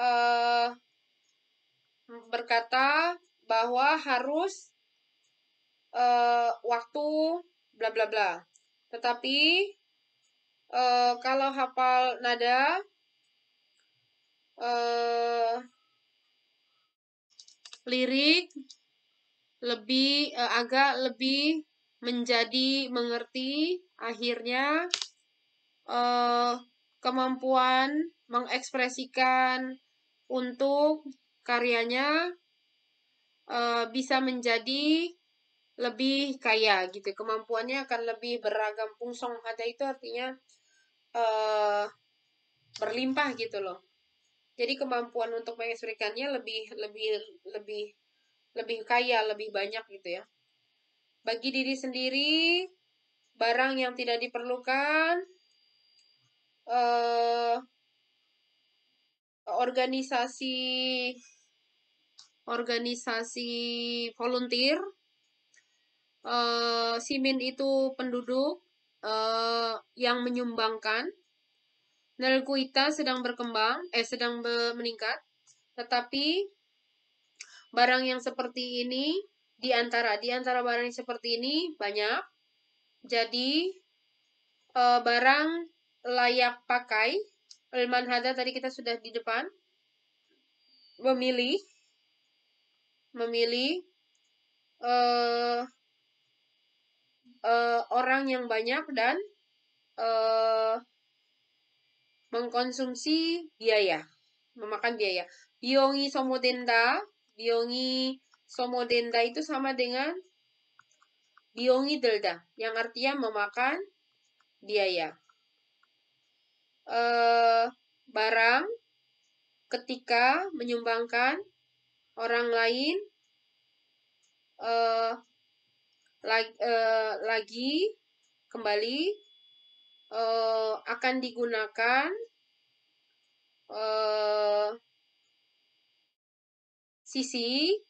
Speaker 2: eh, berkata bahwa harus eh, waktu bla bla bla. Tetapi eh, kalau hafal nada eh, lirik lebih eh, agak lebih menjadi mengerti, akhirnya uh, kemampuan mengekspresikan untuk karyanya uh, bisa menjadi lebih kaya gitu kemampuannya akan lebih beragam pungsong kata itu artinya uh, berlimpah gitu loh jadi kemampuan untuk mengekspresikannya lebih lebih lebih lebih kaya lebih banyak gitu ya bagi diri sendiri, barang yang tidak diperlukan, eh, organisasi organisasi volunteer, eh, simin itu penduduk eh, yang menyumbangkan. Nalkuita sedang berkembang, eh sedang meningkat, tetapi barang yang seperti ini di antara, di antara barang seperti ini banyak. Jadi e, barang layak pakai, ilman hada tadi kita sudah di depan. Memilih memilih e, e, orang yang banyak dan e, mengkonsumsi biaya, memakan biaya. Biongi somodenda, biongi Somodenda itu sama dengan delda yang artinya memakan biaya. E, barang ketika menyumbangkan orang lain e, eh, lagi, e, eh, lagi kembali e, akan digunakan e, sisi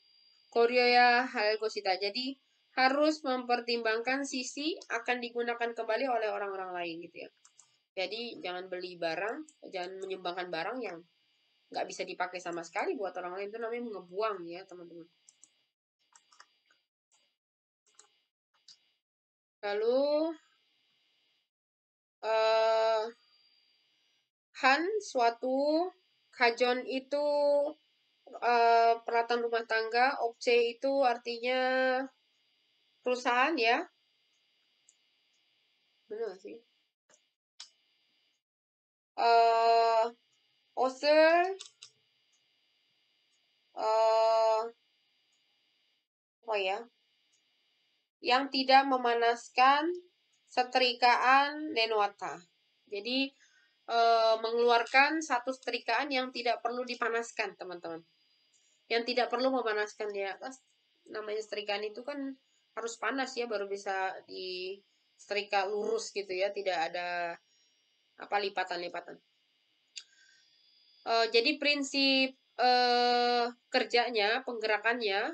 Speaker 2: Korea ya hal gosita. Jadi harus mempertimbangkan sisi akan digunakan kembali oleh orang-orang lain gitu ya. Jadi jangan beli barang, jangan menyumbangkan barang yang nggak bisa dipakai sama sekali buat orang lain itu namanya ngebuang ya teman-teman. Lalu uh, Han suatu kajon itu uh, peralatan rumah tangga objek itu artinya perusahaan ya benar sih uh, eh, oser uh, eh, apa ya yang tidak memanaskan setrikaan nenwata jadi Uh, mengeluarkan satu setrikaan yang tidak perlu dipanaskan, teman-teman yang tidak perlu memanaskan ya namanya setrikaan itu kan harus panas ya baru bisa di setrika lurus gitu ya tidak ada apa lipatan-lipatan uh, jadi prinsip uh, kerjanya penggerakannya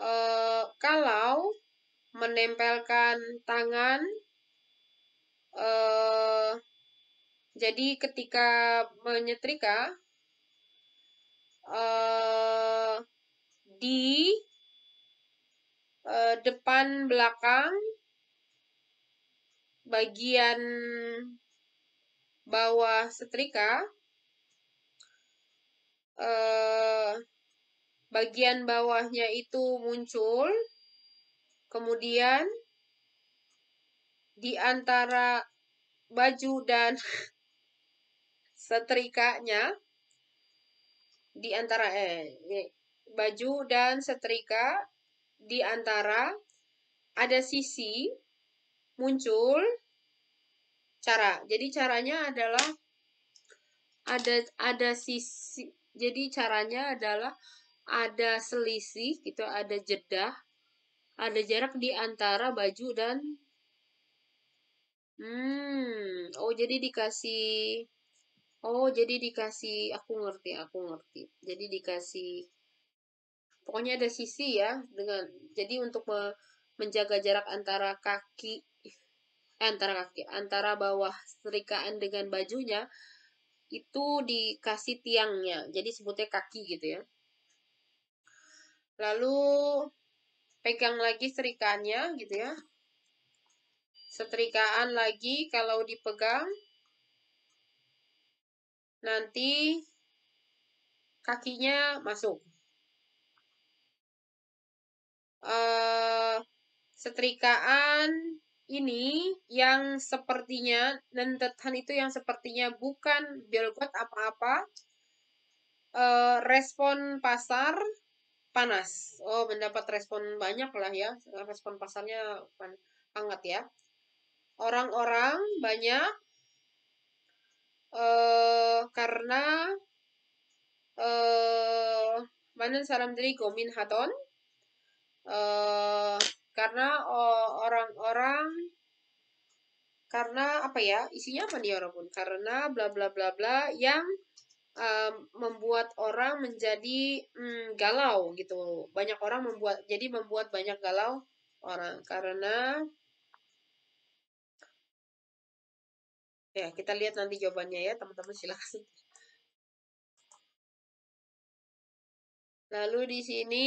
Speaker 2: uh, kalau menempelkan tangan uh, jadi ketika menyetrika Eh, di uh, depan belakang bagian bawah setrika uh, bagian bawahnya itu muncul kemudian di antara baju dan (laughs) setrikanya di antara eh baju dan setrika di antara ada sisi muncul cara. Jadi caranya adalah ada ada sisi. Jadi caranya adalah ada selisih gitu, ada jeda, ada jarak di antara baju dan hmm, oh jadi dikasih Oh, jadi dikasih aku ngerti, aku ngerti. Jadi dikasih pokoknya ada sisi ya dengan jadi untuk me, menjaga jarak antara kaki eh, antara kaki antara bawah serikaan dengan bajunya itu dikasih tiangnya. Jadi sebutnya kaki gitu ya. Lalu pegang lagi serikaannya gitu ya. Setrikaan lagi kalau dipegang nanti kakinya masuk. Uh, setrikaan ini yang sepertinya nentetan itu yang sepertinya bukan belgot apa-apa uh, respon pasar panas oh mendapat respon banyak lah ya respon pasarnya hangat ya orang-orang banyak Eh, karena mana eh, manan salam dari gomin haton eh, karena orang-orang karena apa ya isinya apa nih orang pun karena bla bla bla bla yang membuat orang menjadi hmm, galau gitu banyak orang membuat jadi membuat banyak galau orang karena Ya, kita lihat nanti jawabannya ya, teman-teman silakan.
Speaker 1: Lalu di sini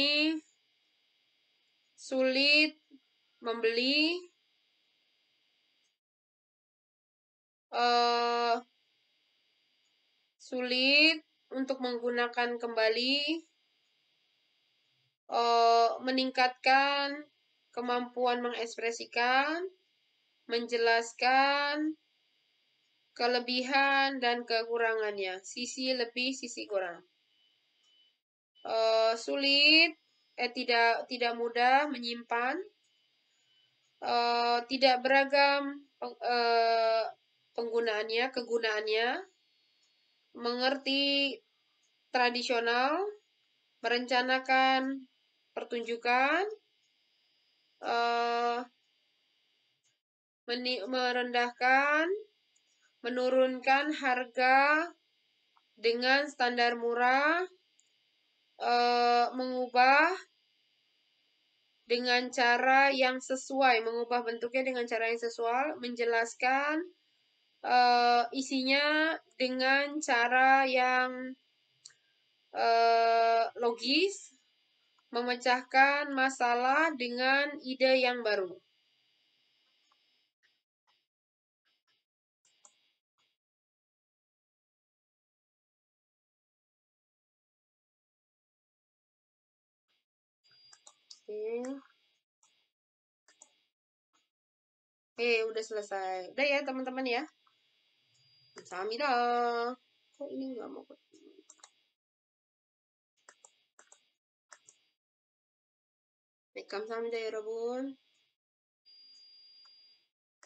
Speaker 1: sulit membeli
Speaker 2: uh, sulit untuk menggunakan kembali uh, meningkatkan kemampuan mengekspresikan, menjelaskan, kelebihan dan kekurangannya, sisi lebih, sisi kurang. Uh, sulit, eh, tidak tidak mudah menyimpan, uh, tidak beragam uh, penggunaannya, kegunaannya, mengerti tradisional, merencanakan pertunjukan, uh, merendahkan, menurunkan harga dengan standar murah, e, mengubah dengan cara yang sesuai, mengubah bentuknya dengan cara yang sesuai, menjelaskan e, isinya dengan cara yang e, logis, memecahkan masalah dengan ide yang baru. oke okay, udah selesai udah ya teman-teman ya Samira kok oh, ini nggak mau Welcome ya
Speaker 1: 여러분